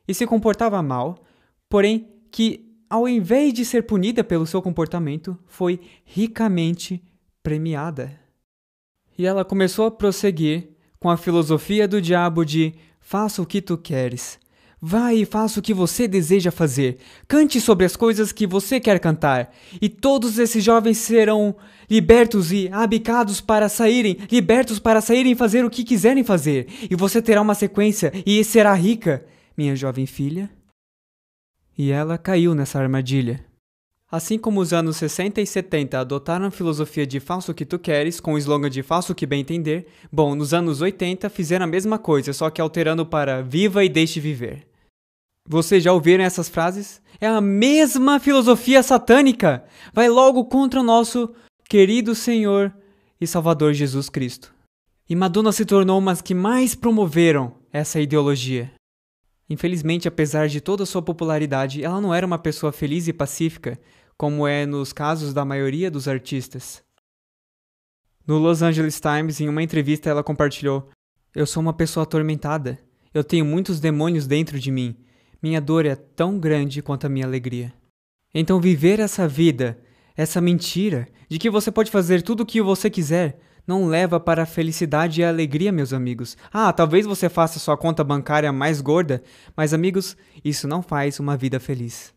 e se comportava mal, porém que, ao invés de ser punida pelo seu comportamento, foi ricamente premiada. E ela começou a prosseguir com a filosofia do diabo de faça o que tu queres. Vai e faça o que você deseja fazer. Cante sobre as coisas que você quer cantar. E todos esses jovens serão libertos e abicados para saírem, libertos para saírem e fazer o que quiserem fazer, e você terá uma sequência e será rica, minha jovem filha. E ela caiu nessa armadilha. Assim como os anos 60 e 70 adotaram a filosofia de falso o que tu queres, com o slogan de falso o que bem entender, bom, nos anos 80 fizeram a mesma coisa, só que alterando para viva e deixe viver. Vocês já ouviram essas frases? É a mesma filosofia satânica! Vai logo contra o nosso querido Senhor e Salvador Jesus Cristo. E Madonna se tornou uma das que mais promoveram essa ideologia. Infelizmente, apesar de toda sua popularidade, ela não era uma pessoa feliz e pacífica, como é nos casos da maioria dos artistas. No Los Angeles Times, em uma entrevista, ela compartilhou: Eu sou uma pessoa atormentada. Eu tenho muitos demônios dentro de mim. Minha dor é tão grande quanto a minha alegria. Então, viver essa vida essa mentira de que você pode fazer tudo o que você quiser não leva para a felicidade e a alegria, meus amigos. Ah, talvez você faça sua conta bancária mais gorda, mas amigos, isso não faz uma vida feliz.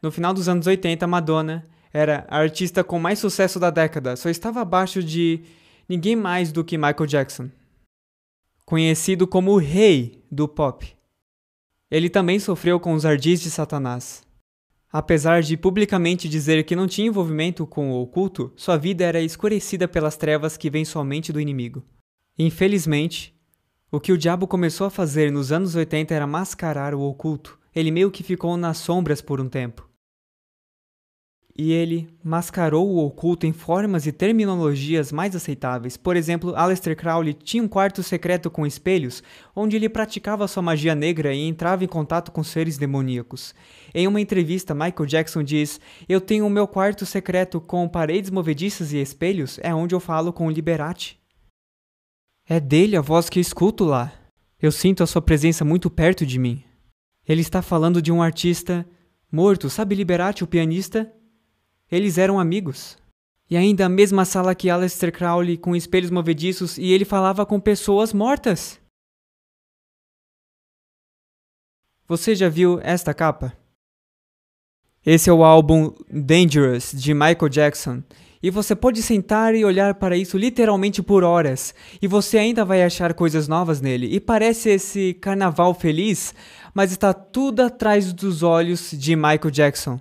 No final dos anos 80, Madonna era a artista com mais sucesso da década, só estava abaixo de ninguém mais do que Michael Jackson, conhecido como o rei do pop. Ele também sofreu com os ardis de Satanás. Apesar de publicamente dizer que não tinha envolvimento com o oculto, sua vida era escurecida pelas trevas que vêm somente do inimigo. Infelizmente, o que o diabo começou a fazer nos anos 80 era mascarar o oculto. Ele meio que ficou nas sombras por um tempo e ele mascarou o oculto em formas e terminologias mais aceitáveis. Por exemplo, Aleister Crowley tinha um quarto secreto com espelhos, onde ele praticava sua magia negra e entrava em contato com seres demoníacos. Em uma entrevista, Michael Jackson diz: Eu tenho o meu quarto secreto com paredes movediças e espelhos, é onde eu falo com o Liberati. É dele a voz que eu escuto lá. Eu sinto a sua presença muito perto de mim. Ele está falando de um artista morto, sabe Liberati, o pianista? Eles eram amigos. E ainda a mesma sala que Aleister Crowley com espelhos movediços e ele falava com pessoas mortas. Você já viu esta capa? Esse é o álbum Dangerous de Michael Jackson. E você pode sentar e olhar para isso literalmente por horas, e você ainda vai achar coisas novas nele. E parece esse carnaval feliz, mas está tudo atrás dos olhos de Michael Jackson.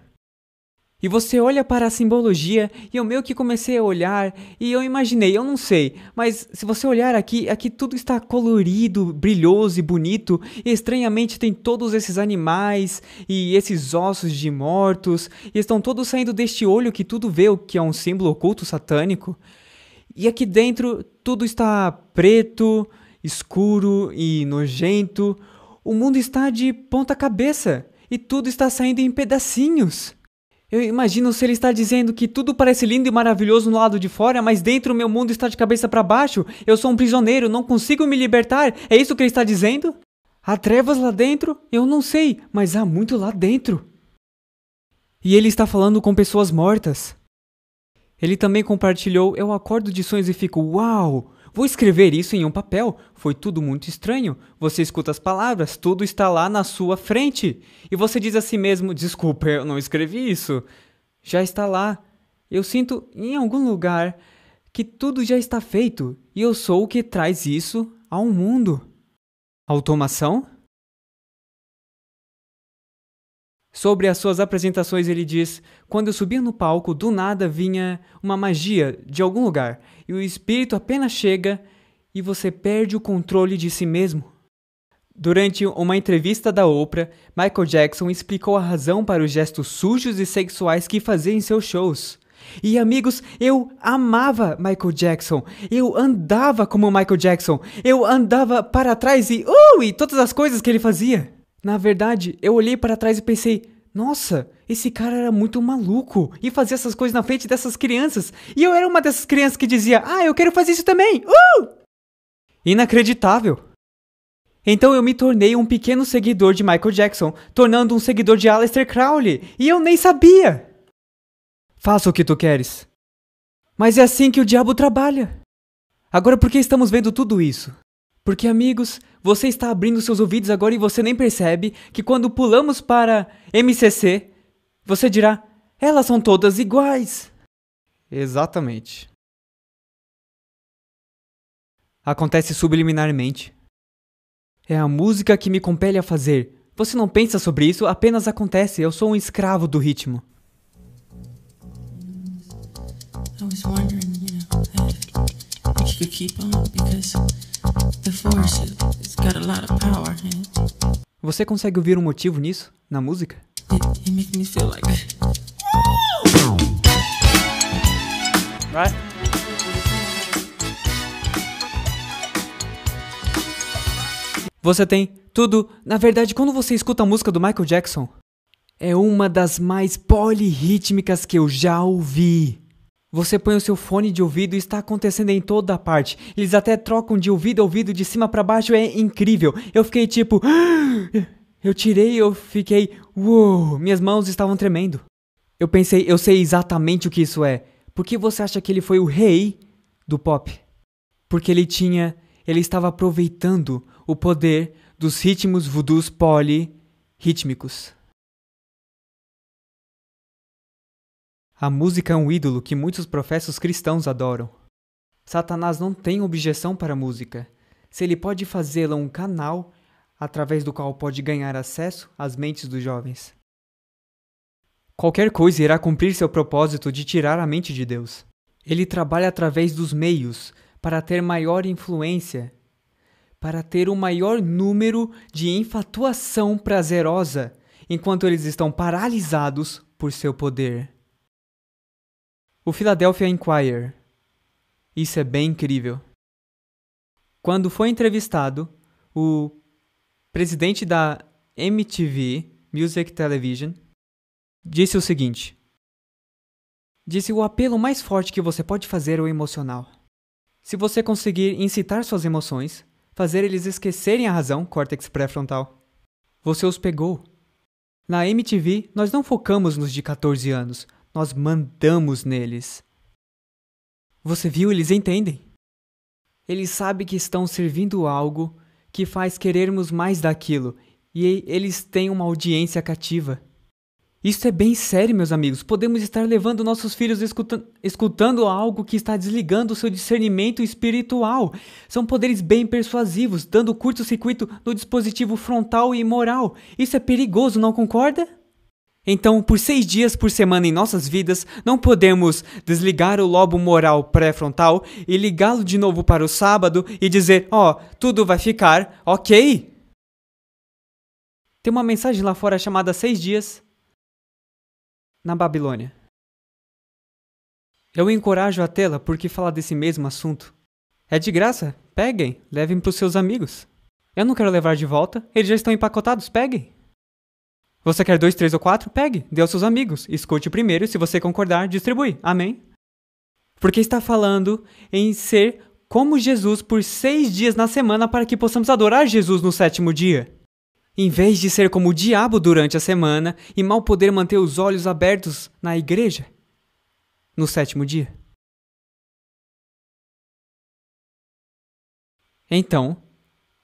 E você olha para a simbologia e eu meio que comecei a olhar e eu imaginei, eu não sei, mas se você olhar aqui, aqui tudo está colorido, brilhoso e bonito, e estranhamente tem todos esses animais e esses ossos de mortos, e estão todos saindo deste olho que tudo vê, o que é um símbolo oculto satânico. E aqui dentro tudo está preto, escuro e nojento. O mundo está de ponta cabeça e tudo está saindo em pedacinhos. Eu imagino se ele está dizendo que tudo parece lindo e maravilhoso no lado de fora, mas dentro o meu mundo está de cabeça para baixo. Eu sou um prisioneiro, não consigo me libertar. É isso que ele está dizendo? Há trevas lá dentro? Eu não sei, mas há muito lá dentro. E ele está falando com pessoas mortas. Ele também compartilhou: Eu acordo de sonhos e fico, uau! Vou escrever isso em um papel. Foi tudo muito estranho. Você escuta as palavras, tudo está lá na sua frente. E você diz a si mesmo: Desculpa, eu não escrevi isso. Já está lá. Eu sinto em algum lugar que tudo já está feito e eu sou o que traz isso ao mundo. Automação? Sobre as suas apresentações, ele diz: Quando eu subia no palco, do nada vinha uma magia de algum lugar, e o espírito apenas chega e você perde o controle de si mesmo. Durante uma entrevista da Oprah, Michael Jackson explicou a razão para os gestos sujos e sexuais que fazia em seus shows. E amigos, eu amava Michael Jackson. Eu andava como Michael Jackson. Eu andava para trás e uh, e todas as coisas que ele fazia. Na verdade, eu olhei para trás e pensei: nossa, esse cara era muito maluco e fazia essas coisas na frente dessas crianças. E eu era uma dessas crianças que dizia: ah, eu quero fazer isso também! Uh! Inacreditável! Então eu me tornei um pequeno seguidor de Michael Jackson, tornando um seguidor de Aleister Crowley, e eu nem sabia! Faça o que tu queres. Mas é assim que o diabo trabalha. Agora, por que estamos vendo tudo isso? Porque, amigos, você está abrindo seus ouvidos agora e você nem percebe que quando pulamos para MCC, você dirá: elas são todas iguais. Exatamente. Acontece subliminarmente. É a música que me compele a fazer. Você não pensa sobre isso, apenas acontece. Eu sou um escravo do ritmo. I was wondering, you know, if you could keep on because você consegue ouvir um motivo nisso? Na música? Você tem tudo. Na verdade, quando você escuta a música do Michael Jackson, é uma das mais polirrítmicas que eu já ouvi. Você põe o seu fone de ouvido e está acontecendo em toda parte. Eles até trocam de ouvido a ouvido de cima para baixo, é incrível. Eu fiquei tipo. [gasps] Eu tirei, eu fiquei. Uou! Minhas mãos estavam tremendo. Eu pensei, eu sei exatamente o que isso é. Por que você acha que ele foi o rei do pop? Porque ele tinha. Ele estava aproveitando o poder dos ritmos voodoos poli rítmicos. A música é um ídolo que muitos professos cristãos adoram. Satanás não tem objeção para a música. Se ele pode fazê-la um canal através do qual pode ganhar acesso às mentes dos jovens. Qualquer coisa irá cumprir seu propósito de tirar a mente de Deus. Ele trabalha através dos meios para ter maior influência, para ter o um maior número de infatuação prazerosa, enquanto eles estão paralisados por seu poder. O Philadelphia Inquirer. Isso é bem incrível. Quando foi entrevistado, o presidente da MTV Music Television disse o seguinte: Disse o apelo mais forte que você pode fazer é o emocional. Se você conseguir incitar suas emoções, fazer eles esquecerem a razão, córtex pré-frontal, você os pegou. Na MTV, nós não focamos nos de 14 anos, nós mandamos neles. Você viu? Eles entendem. Eles sabem que estão servindo algo que faz querermos mais daquilo, e eles têm uma audiência cativa. Isso é bem sério, meus amigos. Podemos estar levando nossos filhos escuta escutando algo que está desligando o seu discernimento espiritual. São poderes bem persuasivos, dando curto-circuito no dispositivo frontal e moral. Isso é perigoso, não concorda? Então, por seis dias por semana em nossas vidas, não podemos desligar o lobo moral pré-frontal e ligá-lo de novo para o sábado e dizer: Ó, oh, tudo vai ficar ok. Tem uma mensagem lá fora chamada Seis Dias na Babilônia. Eu encorajo a tela porque fala desse mesmo assunto. É de graça, peguem, levem para os seus amigos. Eu não quero levar de volta, eles já estão empacotados, peguem. Você quer dois, três ou quatro? Pegue, dê aos seus amigos. Escute primeiro e, se você concordar, distribui. Amém? Porque está falando em ser como Jesus por seis dias na semana para que possamos adorar Jesus no sétimo dia. Em vez de ser como o diabo durante a semana e mal poder manter os olhos abertos na igreja no sétimo dia. Então,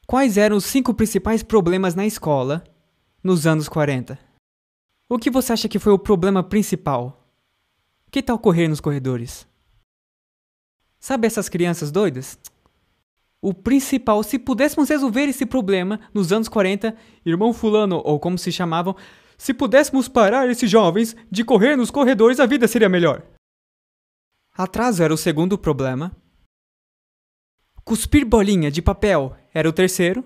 quais eram os cinco principais problemas na escola nos anos 40. O que você acha que foi o problema principal? Que tal correr nos corredores? Sabe essas crianças doidas? O principal, se pudéssemos resolver esse problema nos anos 40, irmão Fulano, ou como se chamavam, se pudéssemos parar esses jovens de correr nos corredores, a vida seria melhor. Atraso era o segundo problema. Cuspir bolinha de papel era o terceiro.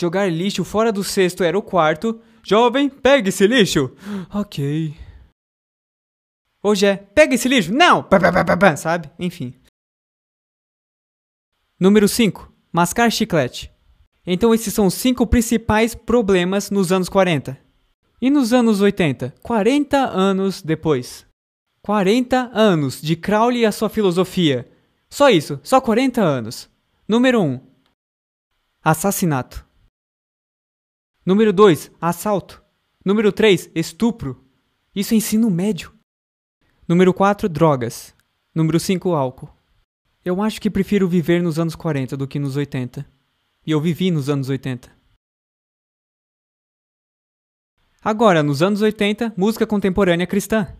Jogar lixo fora do cesto era o quarto. Jovem, pegue esse lixo. Ok. Hoje é, pega esse lixo. Não! Sabe? Enfim. Número 5. Mascar chiclete. Então esses são os 5 principais problemas nos anos 40. E nos anos 80, 40 anos depois. 40 anos de Crowley e a sua filosofia. Só isso, só 40 anos. Número 1. Assassinato. Número 2, assalto. Número 3, estupro. Isso é ensino médio. Número 4, drogas. Número 5, álcool. Eu acho que prefiro viver nos anos 40 do que nos 80. E eu vivi nos anos 80. Agora, nos anos 80, música contemporânea cristã.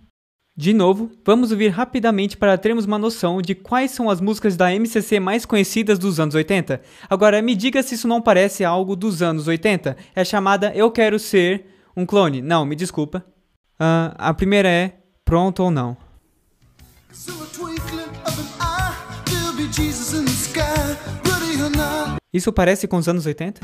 De novo, vamos ouvir rapidamente para termos uma noção de quais são as músicas da MCC mais conhecidas dos anos 80. Agora, me diga se isso não parece algo dos anos 80. É chamada Eu Quero Ser um Clone. Não, me desculpa. Uh, a primeira é Pronto ou Não. Isso parece com os anos 80?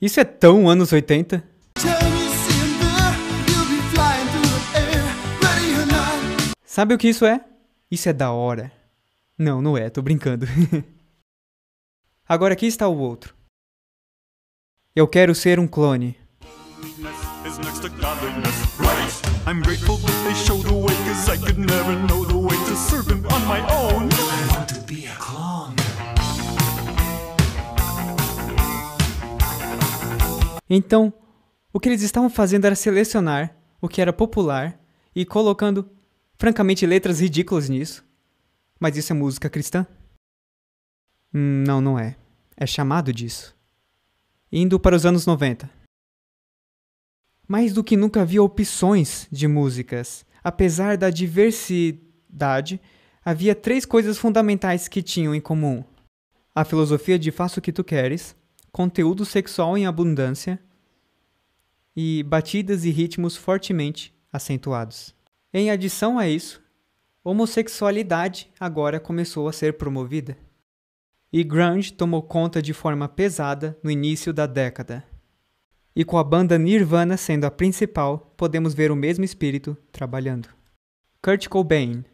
Isso é tão anos 80. Sabe o que isso é? Isso é da hora. Não, não é, tô brincando. [laughs] Agora aqui está o outro. Eu quero ser um clone. I'm grateful that they showed a way, cause I could never know the way to serve him on my own. Então, o que eles estavam fazendo era selecionar o que era popular e colocando, francamente, letras ridículas nisso. Mas isso é música cristã? Hum, não, não é. É chamado disso. Indo para os anos 90. Mais do que nunca havia opções de músicas. Apesar da diversidade, havia três coisas fundamentais que tinham em comum: a filosofia de faça o que tu queres, conteúdo sexual em abundância e batidas e ritmos fortemente acentuados. Em adição a isso, homossexualidade agora começou a ser promovida. E grunge tomou conta de forma pesada no início da década. E com a banda Nirvana sendo a principal, podemos ver o mesmo espírito trabalhando. Kurt Cobain,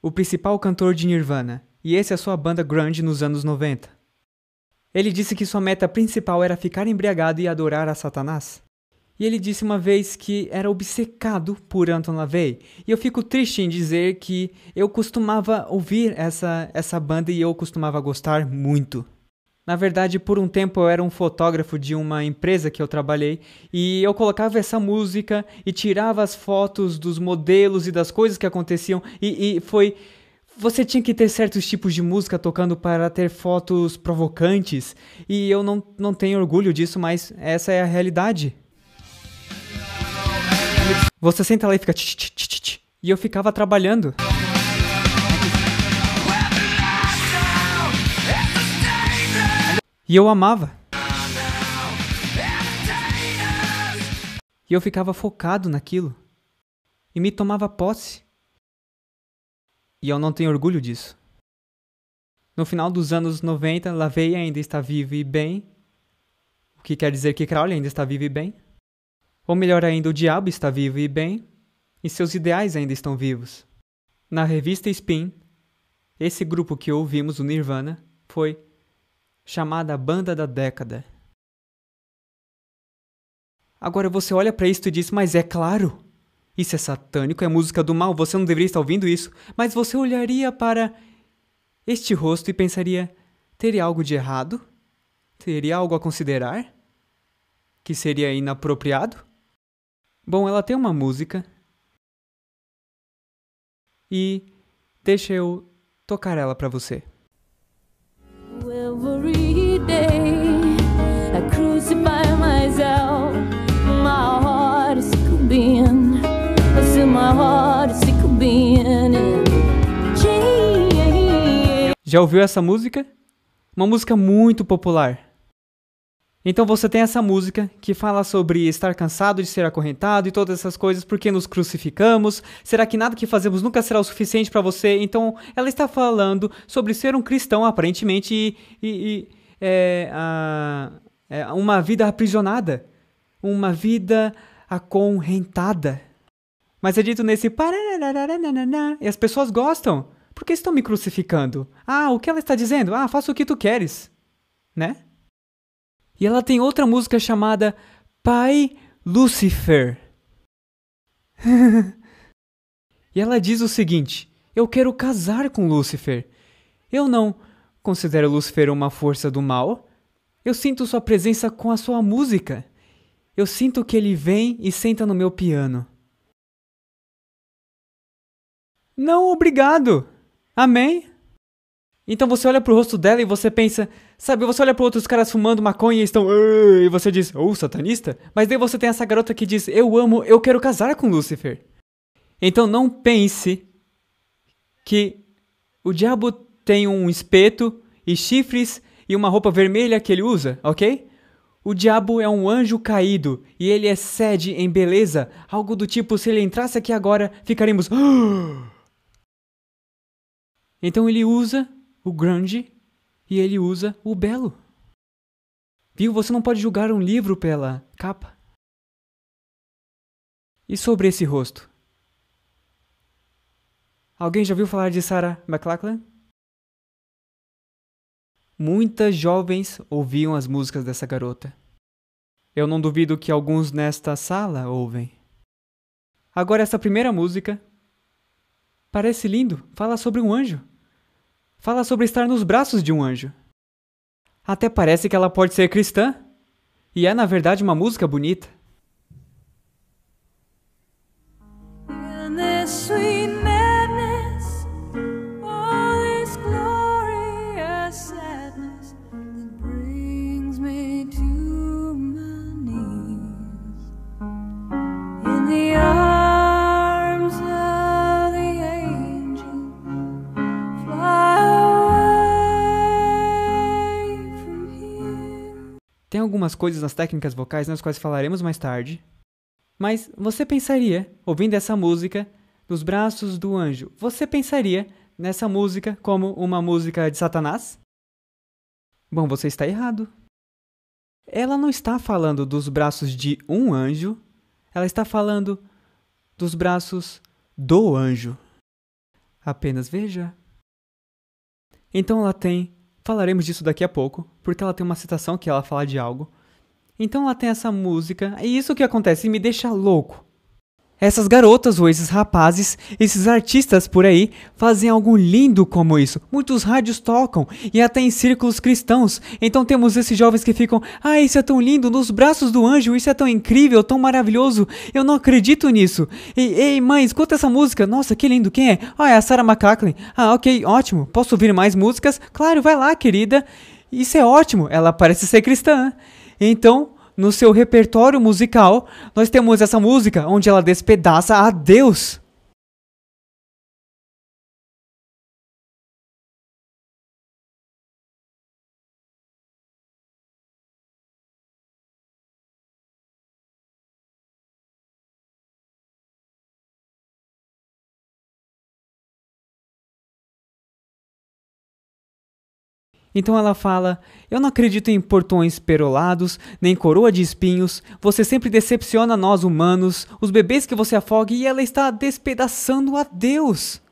o principal cantor de Nirvana, e esse é a sua banda grunge nos anos 90. Ele disse que sua meta principal era ficar embriagado e adorar a Satanás. E ele disse uma vez que era obcecado por Anton LaVey. E eu fico triste em dizer que eu costumava ouvir essa, essa banda e eu costumava gostar muito. Na verdade, por um tempo eu era um fotógrafo de uma empresa que eu trabalhei e eu colocava essa música e tirava as fotos dos modelos e das coisas que aconteciam e, e foi você tinha que ter certos tipos de música tocando para ter fotos provocantes, e eu não, não tenho orgulho disso, mas essa é a realidade. Você senta lá e fica tch, tch, tch, tch, e eu ficava trabalhando. E eu amava. E eu ficava focado naquilo. E me tomava posse. E eu não tenho orgulho disso. No final dos anos 90, Lavey ainda está vivo e bem, o que quer dizer que Crowley ainda está vivo e bem. Ou melhor ainda, o diabo está vivo e bem, e seus ideais ainda estão vivos. Na revista Spin, esse grupo que ouvimos, o Nirvana, foi chamada Banda da Década. Agora você olha para isto e diz: Mas é claro! Isso é satânico, é música do mal, você não deveria estar ouvindo isso. Mas você olharia para este rosto e pensaria: teria algo de errado? Teria algo a considerar? Que seria inapropriado? Bom, ela tem uma música. E deixa eu tocar ela para você. Every day. my heart is sick of being in já ouviu essa música? Uma música muito popular. Então você tem essa música que fala sobre estar cansado de ser acorrentado e todas essas coisas, porque nos crucificamos? Será que nada que fazemos nunca será o suficiente para você? Então ela está falando sobre ser um cristão, aparentemente, e, e, e é, a, é, uma vida aprisionada, uma vida acorrentada. Mas é dito nesse e as pessoas gostam. Por que estão me crucificando? Ah, o que ela está dizendo? Ah, faça o que tu queres. Né? E ela tem outra música chamada Pai Lucifer. [laughs] e ela diz o seguinte: Eu quero casar com Lúcifer. Eu não considero Lúcifer uma força do mal. Eu sinto sua presença com a sua música. Eu sinto que ele vem e senta no meu piano. Não, obrigado. Amém? Então você olha pro rosto dela e você pensa, sabe, você olha pro outros caras fumando maconha e estão, e você diz, ou oh, satanista? Mas daí você tem essa garota que diz, eu amo, eu quero casar com Lúcifer. Então não pense que o diabo tem um espeto e chifres e uma roupa vermelha que ele usa, ok? O diabo é um anjo caído e ele excede em beleza, algo do tipo, se ele entrasse aqui agora, ficaríamos. [gasps] Ah! Então ele usa o grande e ele usa o belo. Viu? Você não pode julgar um livro pela capa. E sobre esse rosto? Alguém já ouviu falar de Sarah McLachlan? Muitas jovens ouviam as músicas dessa garota. Eu não duvido que alguns nesta sala ouvem. Agora, essa primeira música. Parece lindo, fala sobre um anjo fala sobre estar nos braços de um anjo. Até parece que ela pode ser cristã. E é, na verdade, uma música bonita. In Tem algumas coisas nas técnicas vocais nas quais falaremos mais tarde. Mas você pensaria, ouvindo essa música, nos braços do anjo, você pensaria nessa música como uma música de Satanás? Bom, você está errado. Ela não está falando dos braços de um anjo, ela está falando dos braços do anjo. Apenas veja. Então ela tem Falaremos disso daqui a pouco, porque ela tem uma citação que ela fala de algo. Então ela tem essa música, e é isso que acontece me deixa louco. Essas garotas ou esses rapazes, esses artistas por aí, fazem algo lindo como isso. Muitos rádios tocam e até em círculos cristãos. Então temos esses jovens que ficam: "Ah, isso é tão lindo nos braços do anjo, isso é tão incrível, tão maravilhoso. Eu não acredito nisso." Ei, ei, mãe, escuta essa música. Nossa, que lindo. Quem é? Ah, é a Sarah McLachlan. Ah, OK, ótimo. Posso ouvir mais músicas? Claro, vai lá, querida. Isso é ótimo. Ela parece ser cristã. Então, no seu repertório musical, nós temos essa música onde ela despedaça a Deus. Então ela fala: Eu não acredito em portões perolados, nem coroa de espinhos. Você sempre decepciona nós humanos, os bebês que você afoga e ela está despedaçando a Deus.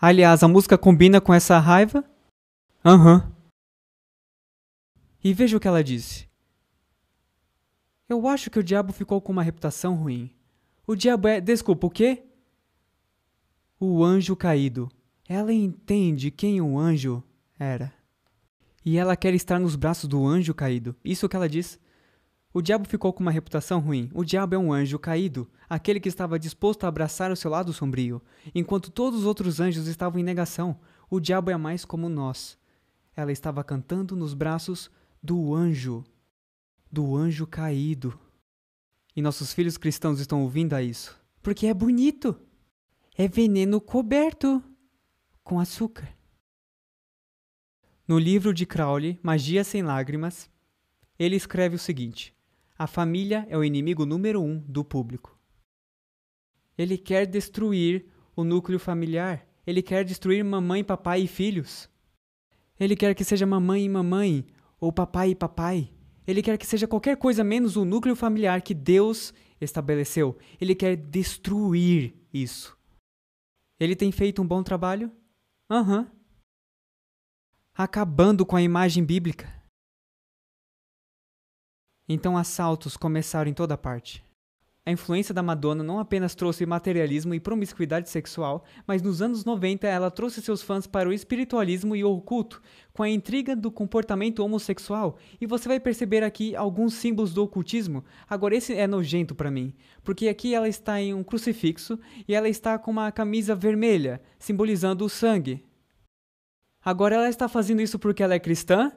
Aliás, a música combina com essa raiva? Aham. Uhum. E veja o que ela disse. Eu acho que o diabo ficou com uma reputação ruim. O diabo é. Desculpa, o quê? O anjo caído. Ela entende quem o anjo era. E ela quer estar nos braços do anjo caído. Isso que ela diz. O diabo ficou com uma reputação ruim. O diabo é um anjo caído, aquele que estava disposto a abraçar o seu lado sombrio, enquanto todos os outros anjos estavam em negação. O diabo é mais como nós. Ela estava cantando nos braços do anjo, do anjo caído. E nossos filhos cristãos estão ouvindo a isso, porque é bonito. É veneno coberto com açúcar. No livro de Crowley, Magia Sem Lágrimas, ele escreve o seguinte: A família é o inimigo número um do público. Ele quer destruir o núcleo familiar. Ele quer destruir mamãe, papai e filhos. Ele quer que seja mamãe e mamãe, ou papai e papai. Ele quer que seja qualquer coisa menos o núcleo familiar que Deus estabeleceu. Ele quer destruir isso. Ele tem feito um bom trabalho? Aham. Uhum acabando com a imagem bíblica. Então assaltos começaram em toda parte. A influência da Madonna não apenas trouxe materialismo e promiscuidade sexual, mas nos anos 90 ela trouxe seus fãs para o espiritualismo e o oculto, com a intriga do comportamento homossexual, e você vai perceber aqui alguns símbolos do ocultismo. Agora esse é nojento para mim, porque aqui ela está em um crucifixo e ela está com uma camisa vermelha, simbolizando o sangue. Agora ela está fazendo isso porque ela é cristã?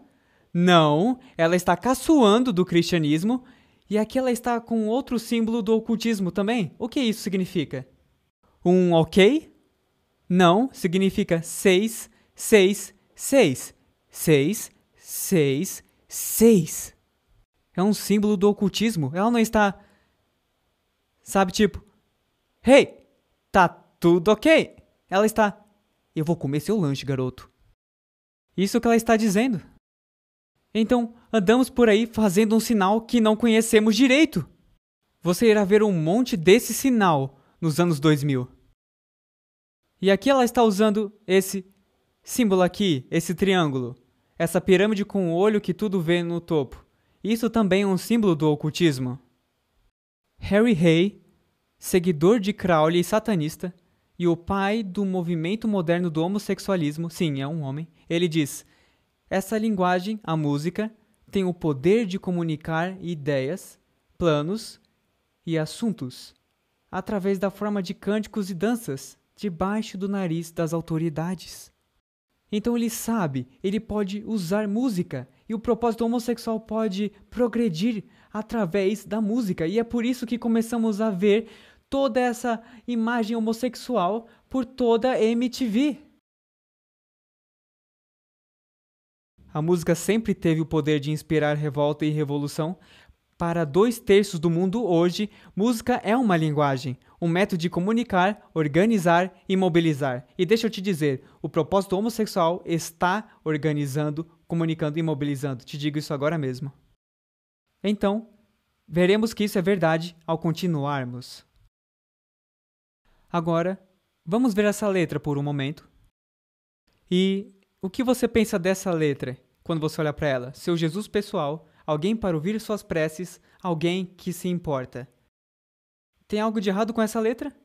Não, ela está caçoando do cristianismo e aqui ela está com outro símbolo do ocultismo também. O que isso significa? Um ok? Não, significa seis, seis, seis, seis, seis, seis. É um símbolo do ocultismo. Ela não está. Sabe, tipo. Hey, tá tudo ok? Ela está. Eu vou comer seu lanche, garoto. Isso que ela está dizendo. Então, andamos por aí fazendo um sinal que não conhecemos direito. Você irá ver um monte desse sinal nos anos 2000. E aqui ela está usando esse símbolo aqui, esse triângulo, essa pirâmide com o olho que tudo vê no topo. Isso também é um símbolo do ocultismo. Harry Hay, seguidor de Crowley e satanista, e o pai do movimento moderno do homossexualismo, sim, é um homem, ele diz: essa linguagem, a música, tem o poder de comunicar ideias, planos e assuntos através da forma de cânticos e danças debaixo do nariz das autoridades. Então ele sabe, ele pode usar música e o propósito homossexual pode progredir através da música. E é por isso que começamos a ver toda essa imagem homossexual por toda a MTV. A música sempre teve o poder de inspirar revolta e revolução. Para dois terços do mundo hoje, música é uma linguagem, um método de comunicar, organizar e mobilizar. E deixa eu te dizer, o propósito homossexual está organizando, comunicando e mobilizando. Te digo isso agora mesmo. Então, veremos que isso é verdade ao continuarmos. Agora, vamos ver essa letra por um momento. E o que você pensa dessa letra quando você olha para ela? Seu Jesus pessoal, alguém para ouvir suas preces, alguém que se importa. Tem algo de errado com essa letra?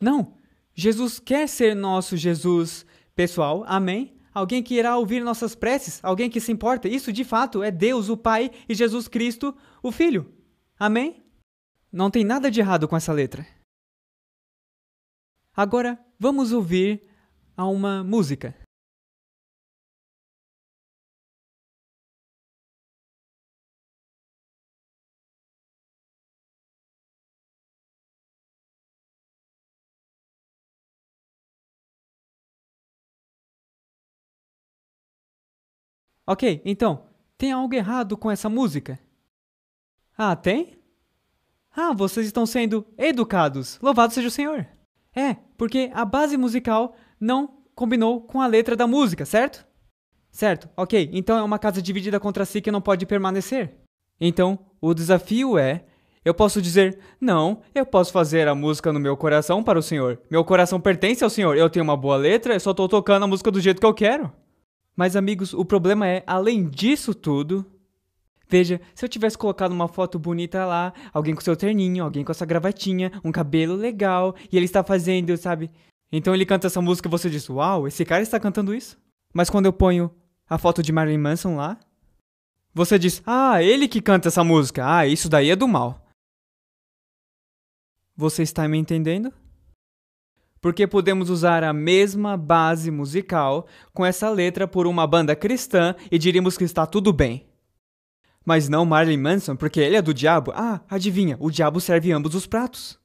Não! Jesus quer ser nosso Jesus pessoal, amém? Alguém que irá ouvir nossas preces, alguém que se importa. Isso de fato é Deus, o Pai, e Jesus Cristo, o Filho. Amém? Não tem nada de errado com essa letra. Agora vamos ouvir a uma música. Ok, então, tem algo errado com essa música? Ah, tem? Ah, vocês estão sendo educados! Louvado seja o Senhor! É, porque a base musical não combinou com a letra da música, certo? Certo, ok. Então é uma casa dividida contra si que não pode permanecer. Então, o desafio é: eu posso dizer, não, eu posso fazer a música no meu coração para o senhor. Meu coração pertence ao senhor. Eu tenho uma boa letra, eu só estou tocando a música do jeito que eu quero. Mas, amigos, o problema é, além disso tudo, Veja, se eu tivesse colocado uma foto bonita lá, alguém com seu terninho, alguém com essa gravatinha, um cabelo legal, e ele está fazendo, sabe? Então ele canta essa música e você diz: Uau, esse cara está cantando isso? Mas quando eu ponho a foto de Marilyn Manson lá, você diz: Ah, ele que canta essa música, ah, isso daí é do mal. Você está me entendendo? Porque podemos usar a mesma base musical com essa letra por uma banda cristã e diríamos que está tudo bem. Mas não Marley Manson, porque ele é do diabo. Ah, adivinha, o diabo serve ambos os pratos.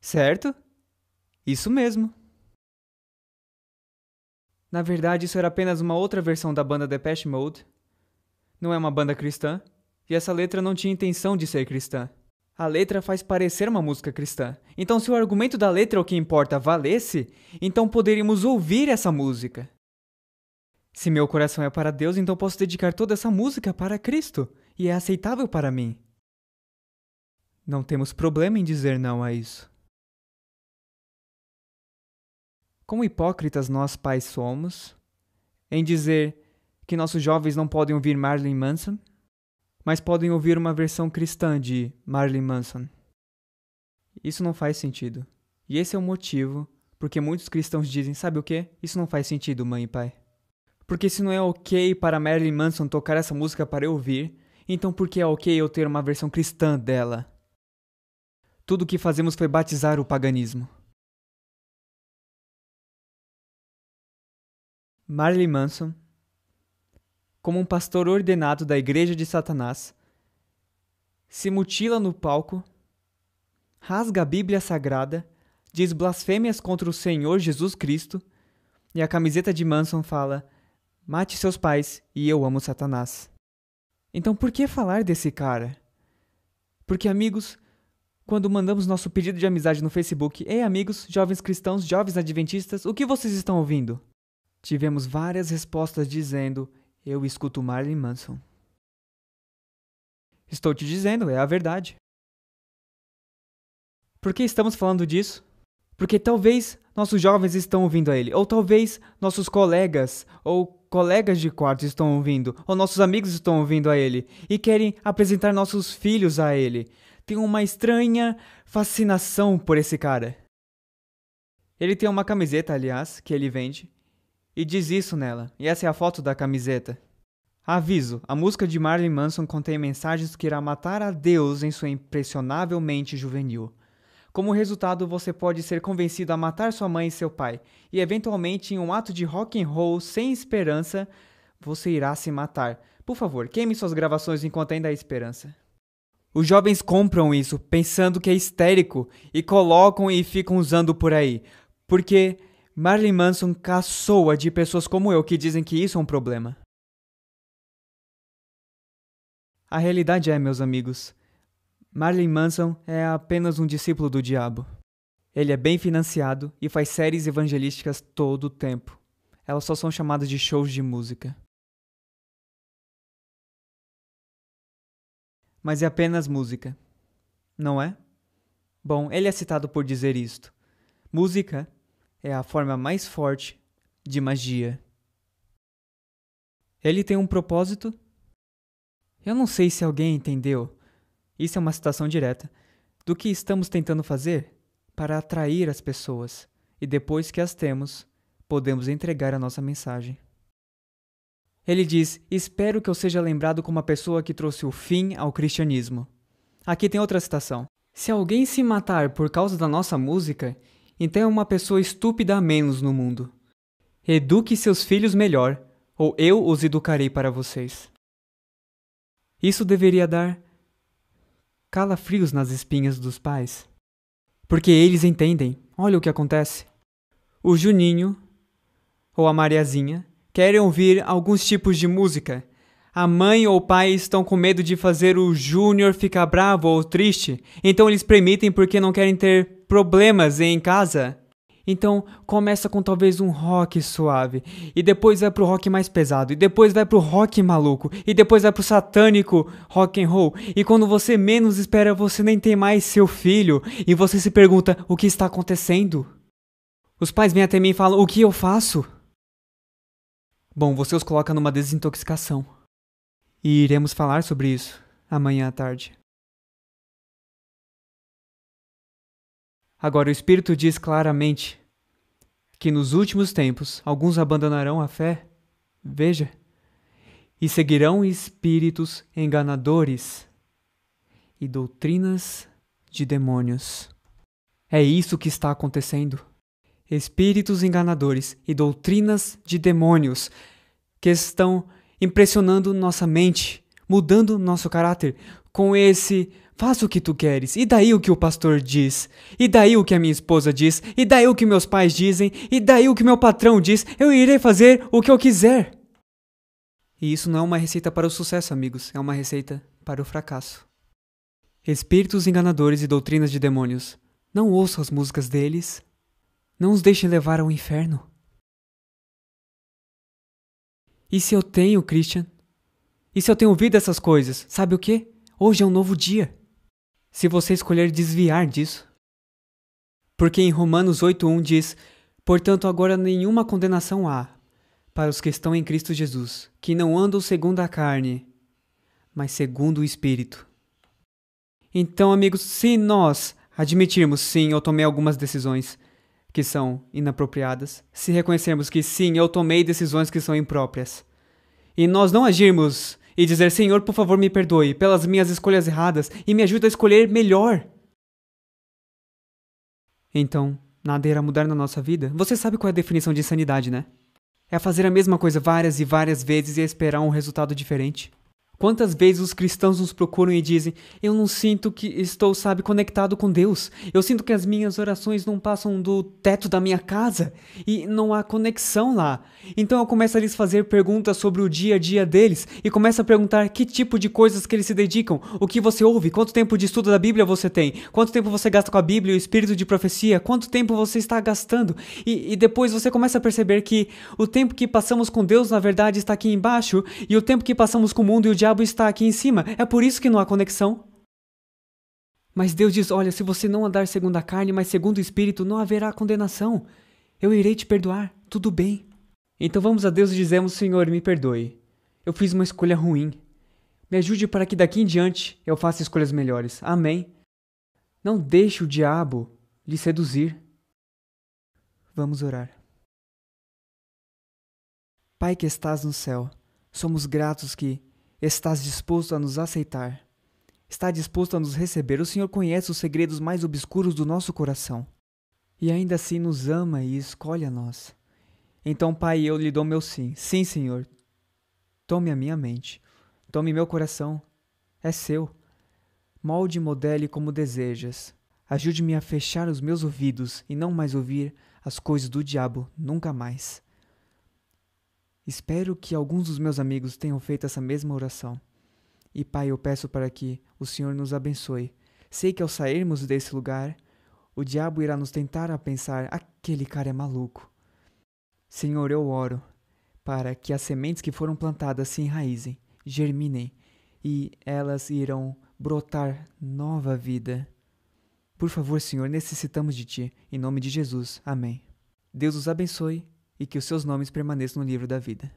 Certo? Isso mesmo. Na verdade, isso era apenas uma outra versão da banda Depeche Mode. Não é uma banda cristã, e essa letra não tinha intenção de ser cristã. A letra faz parecer uma música cristã. Então, se o argumento da letra é o que importa valesse, então poderíamos ouvir essa música. Se meu coração é para Deus, então posso dedicar toda essa música para Cristo e é aceitável para mim. Não temos problema em dizer não a isso. Como hipócritas nós pais somos em dizer que nossos jovens não podem ouvir Marilyn Manson, mas podem ouvir uma versão cristã de Marilyn Manson. Isso não faz sentido. E esse é o motivo porque muitos cristãos dizem: sabe o que? Isso não faz sentido, mãe e pai. Porque se não é ok para Marilyn Manson tocar essa música para eu ouvir, então por que é ok eu ter uma versão cristã dela? Tudo o que fazemos foi batizar o paganismo. Marilyn Manson, como um pastor ordenado da Igreja de Satanás, se mutila no palco, rasga a Bíblia Sagrada, diz blasfêmias contra o Senhor Jesus Cristo, e a camiseta de Manson fala: Mate seus pais e eu amo Satanás. Então por que falar desse cara? Porque, amigos, quando mandamos nosso pedido de amizade no Facebook, ei amigos, jovens cristãos, jovens adventistas, o que vocês estão ouvindo? Tivemos várias respostas dizendo: Eu escuto Marlon Manson. Estou te dizendo, é a verdade. Por que estamos falando disso? Porque talvez nossos jovens estão ouvindo a ele, ou talvez nossos colegas, ou colegas de quarto estão ouvindo, ou nossos amigos estão ouvindo a ele, e querem apresentar nossos filhos a ele. Tem uma estranha fascinação por esse cara. Ele tem uma camiseta, aliás, que ele vende, e diz isso nela, e essa é a foto da camiseta. Aviso: a música de Marilyn Manson contém mensagens que irá matar a Deus em sua impressionavelmente juvenil. Como resultado, você pode ser convencido a matar sua mãe e seu pai, e eventualmente, em um ato de rock and roll sem esperança, você irá se matar. Por favor, queime suas gravações enquanto ainda há esperança. Os jovens compram isso, pensando que é histérico, e colocam e ficam usando por aí, porque Marilyn Manson caçoa de pessoas como eu que dizem que isso é um problema. A realidade é, meus amigos, Marilyn Manson é apenas um discípulo do diabo. Ele é bem financiado e faz séries evangelísticas todo o tempo. Elas só são chamadas de shows de música. Mas é apenas música, não é? Bom, ele é citado por dizer isto. Música é a forma mais forte de magia. Ele tem um propósito? Eu não sei se alguém entendeu, isso é uma citação direta, do que estamos tentando fazer para atrair as pessoas e depois que as temos, podemos entregar a nossa mensagem. Ele diz: Espero que eu seja lembrado como a pessoa que trouxe o fim ao cristianismo. Aqui tem outra citação. Se alguém se matar por causa da nossa música, então é uma pessoa estúpida a menos no mundo. Eduque seus filhos melhor, ou eu os educarei para vocês. Isso deveria dar calafrios nas espinhas dos pais. Porque eles entendem, olha o que acontece. O Juninho ou a Mariazinha querem ouvir alguns tipos de música. A mãe ou o pai estão com medo de fazer o Júnior ficar bravo ou triste, então eles permitem porque não querem ter problemas em casa. Então começa com talvez um rock suave, e depois vai pro rock mais pesado, e depois vai pro rock maluco, e depois vai pro satânico rock and roll. E quando você menos espera, você nem tem mais seu filho, e você se pergunta o que está acontecendo. Os pais vêm até mim e falam: "O que eu faço?" Bom, você os coloca numa desintoxicação. E iremos falar sobre isso amanhã à tarde. Agora, o Espírito diz claramente que nos últimos tempos alguns abandonarão a fé, veja, e seguirão espíritos enganadores e doutrinas de demônios. É isso que está acontecendo. Espíritos enganadores e doutrinas de demônios que estão impressionando nossa mente, mudando nosso caráter com esse Faça o que tu queres, e daí o que o pastor diz? E daí o que a minha esposa diz? E daí o que meus pais dizem? E daí o que meu patrão diz? Eu irei fazer o que eu quiser. E isso não é uma receita para o sucesso, amigos, é uma receita para o fracasso. Espíritos enganadores e doutrinas de demônios, não ouçam as músicas deles, não os deixem levar ao inferno. E se eu tenho, Christian? E se eu tenho ouvido essas coisas? Sabe o que? Hoje é um novo dia se você escolher desviar disso. Porque em Romanos 8,1 diz: Portanto, agora nenhuma condenação há para os que estão em Cristo Jesus, que não andam segundo a carne, mas segundo o Espírito. Então, amigos, se nós admitirmos, sim, eu tomei algumas decisões que são inapropriadas, se reconhecermos que, sim, eu tomei decisões que são impróprias, e nós não agirmos e dizer: Senhor, por favor, me perdoe pelas minhas escolhas erradas e me ajude a escolher melhor. Então, nada irá mudar na nossa vida? Você sabe qual é a definição de insanidade, né? É fazer a mesma coisa várias e várias vezes e esperar um resultado diferente. Quantas vezes os cristãos nos procuram e dizem: Eu não sinto que estou, sabe, conectado com Deus. Eu sinto que as minhas orações não passam do teto da minha casa e não há conexão lá. Então eu começo a lhes fazer perguntas sobre o dia a dia deles e começo a perguntar que tipo de coisas que eles se dedicam, o que você ouve, quanto tempo de estudo da Bíblia você tem, quanto tempo você gasta com a Bíblia e o espírito de profecia, quanto tempo você está gastando. E, e depois você começa a perceber que o tempo que passamos com Deus, na verdade, está aqui embaixo e o tempo que passamos com o mundo e o diabo está aqui em cima, é por isso que não há conexão. Mas Deus diz: Olha, se você não andar segundo a carne, mas segundo o Espírito, não haverá condenação. Eu irei te perdoar, tudo bem. Então vamos a Deus e dizemos: Senhor, me perdoe. Eu fiz uma escolha ruim. Me ajude para que daqui em diante eu faça escolhas melhores. Amém. Não deixe o diabo lhe seduzir. Vamos orar. Pai que estás no céu, somos gratos que Estás disposto a nos aceitar? Está disposto a nos receber? O Senhor conhece os segredos mais obscuros do nosso coração e ainda assim nos ama e escolhe a nós. Então, Pai, eu lhe dou meu sim. Sim, Senhor. Tome a minha mente. Tome meu coração. É seu. Molde e modele como desejas. Ajude-me a fechar os meus ouvidos e não mais ouvir as coisas do diabo nunca mais. Espero que alguns dos meus amigos tenham feito essa mesma oração. E Pai, eu peço para que o Senhor nos abençoe. Sei que ao sairmos desse lugar, o diabo irá nos tentar a pensar: aquele cara é maluco. Senhor, eu oro para que as sementes que foram plantadas se enraizem, germinem e elas irão brotar nova vida. Por favor, Senhor, necessitamos de Ti. Em nome de Jesus. Amém. Deus os abençoe e que os seus nomes permaneçam no livro da vida.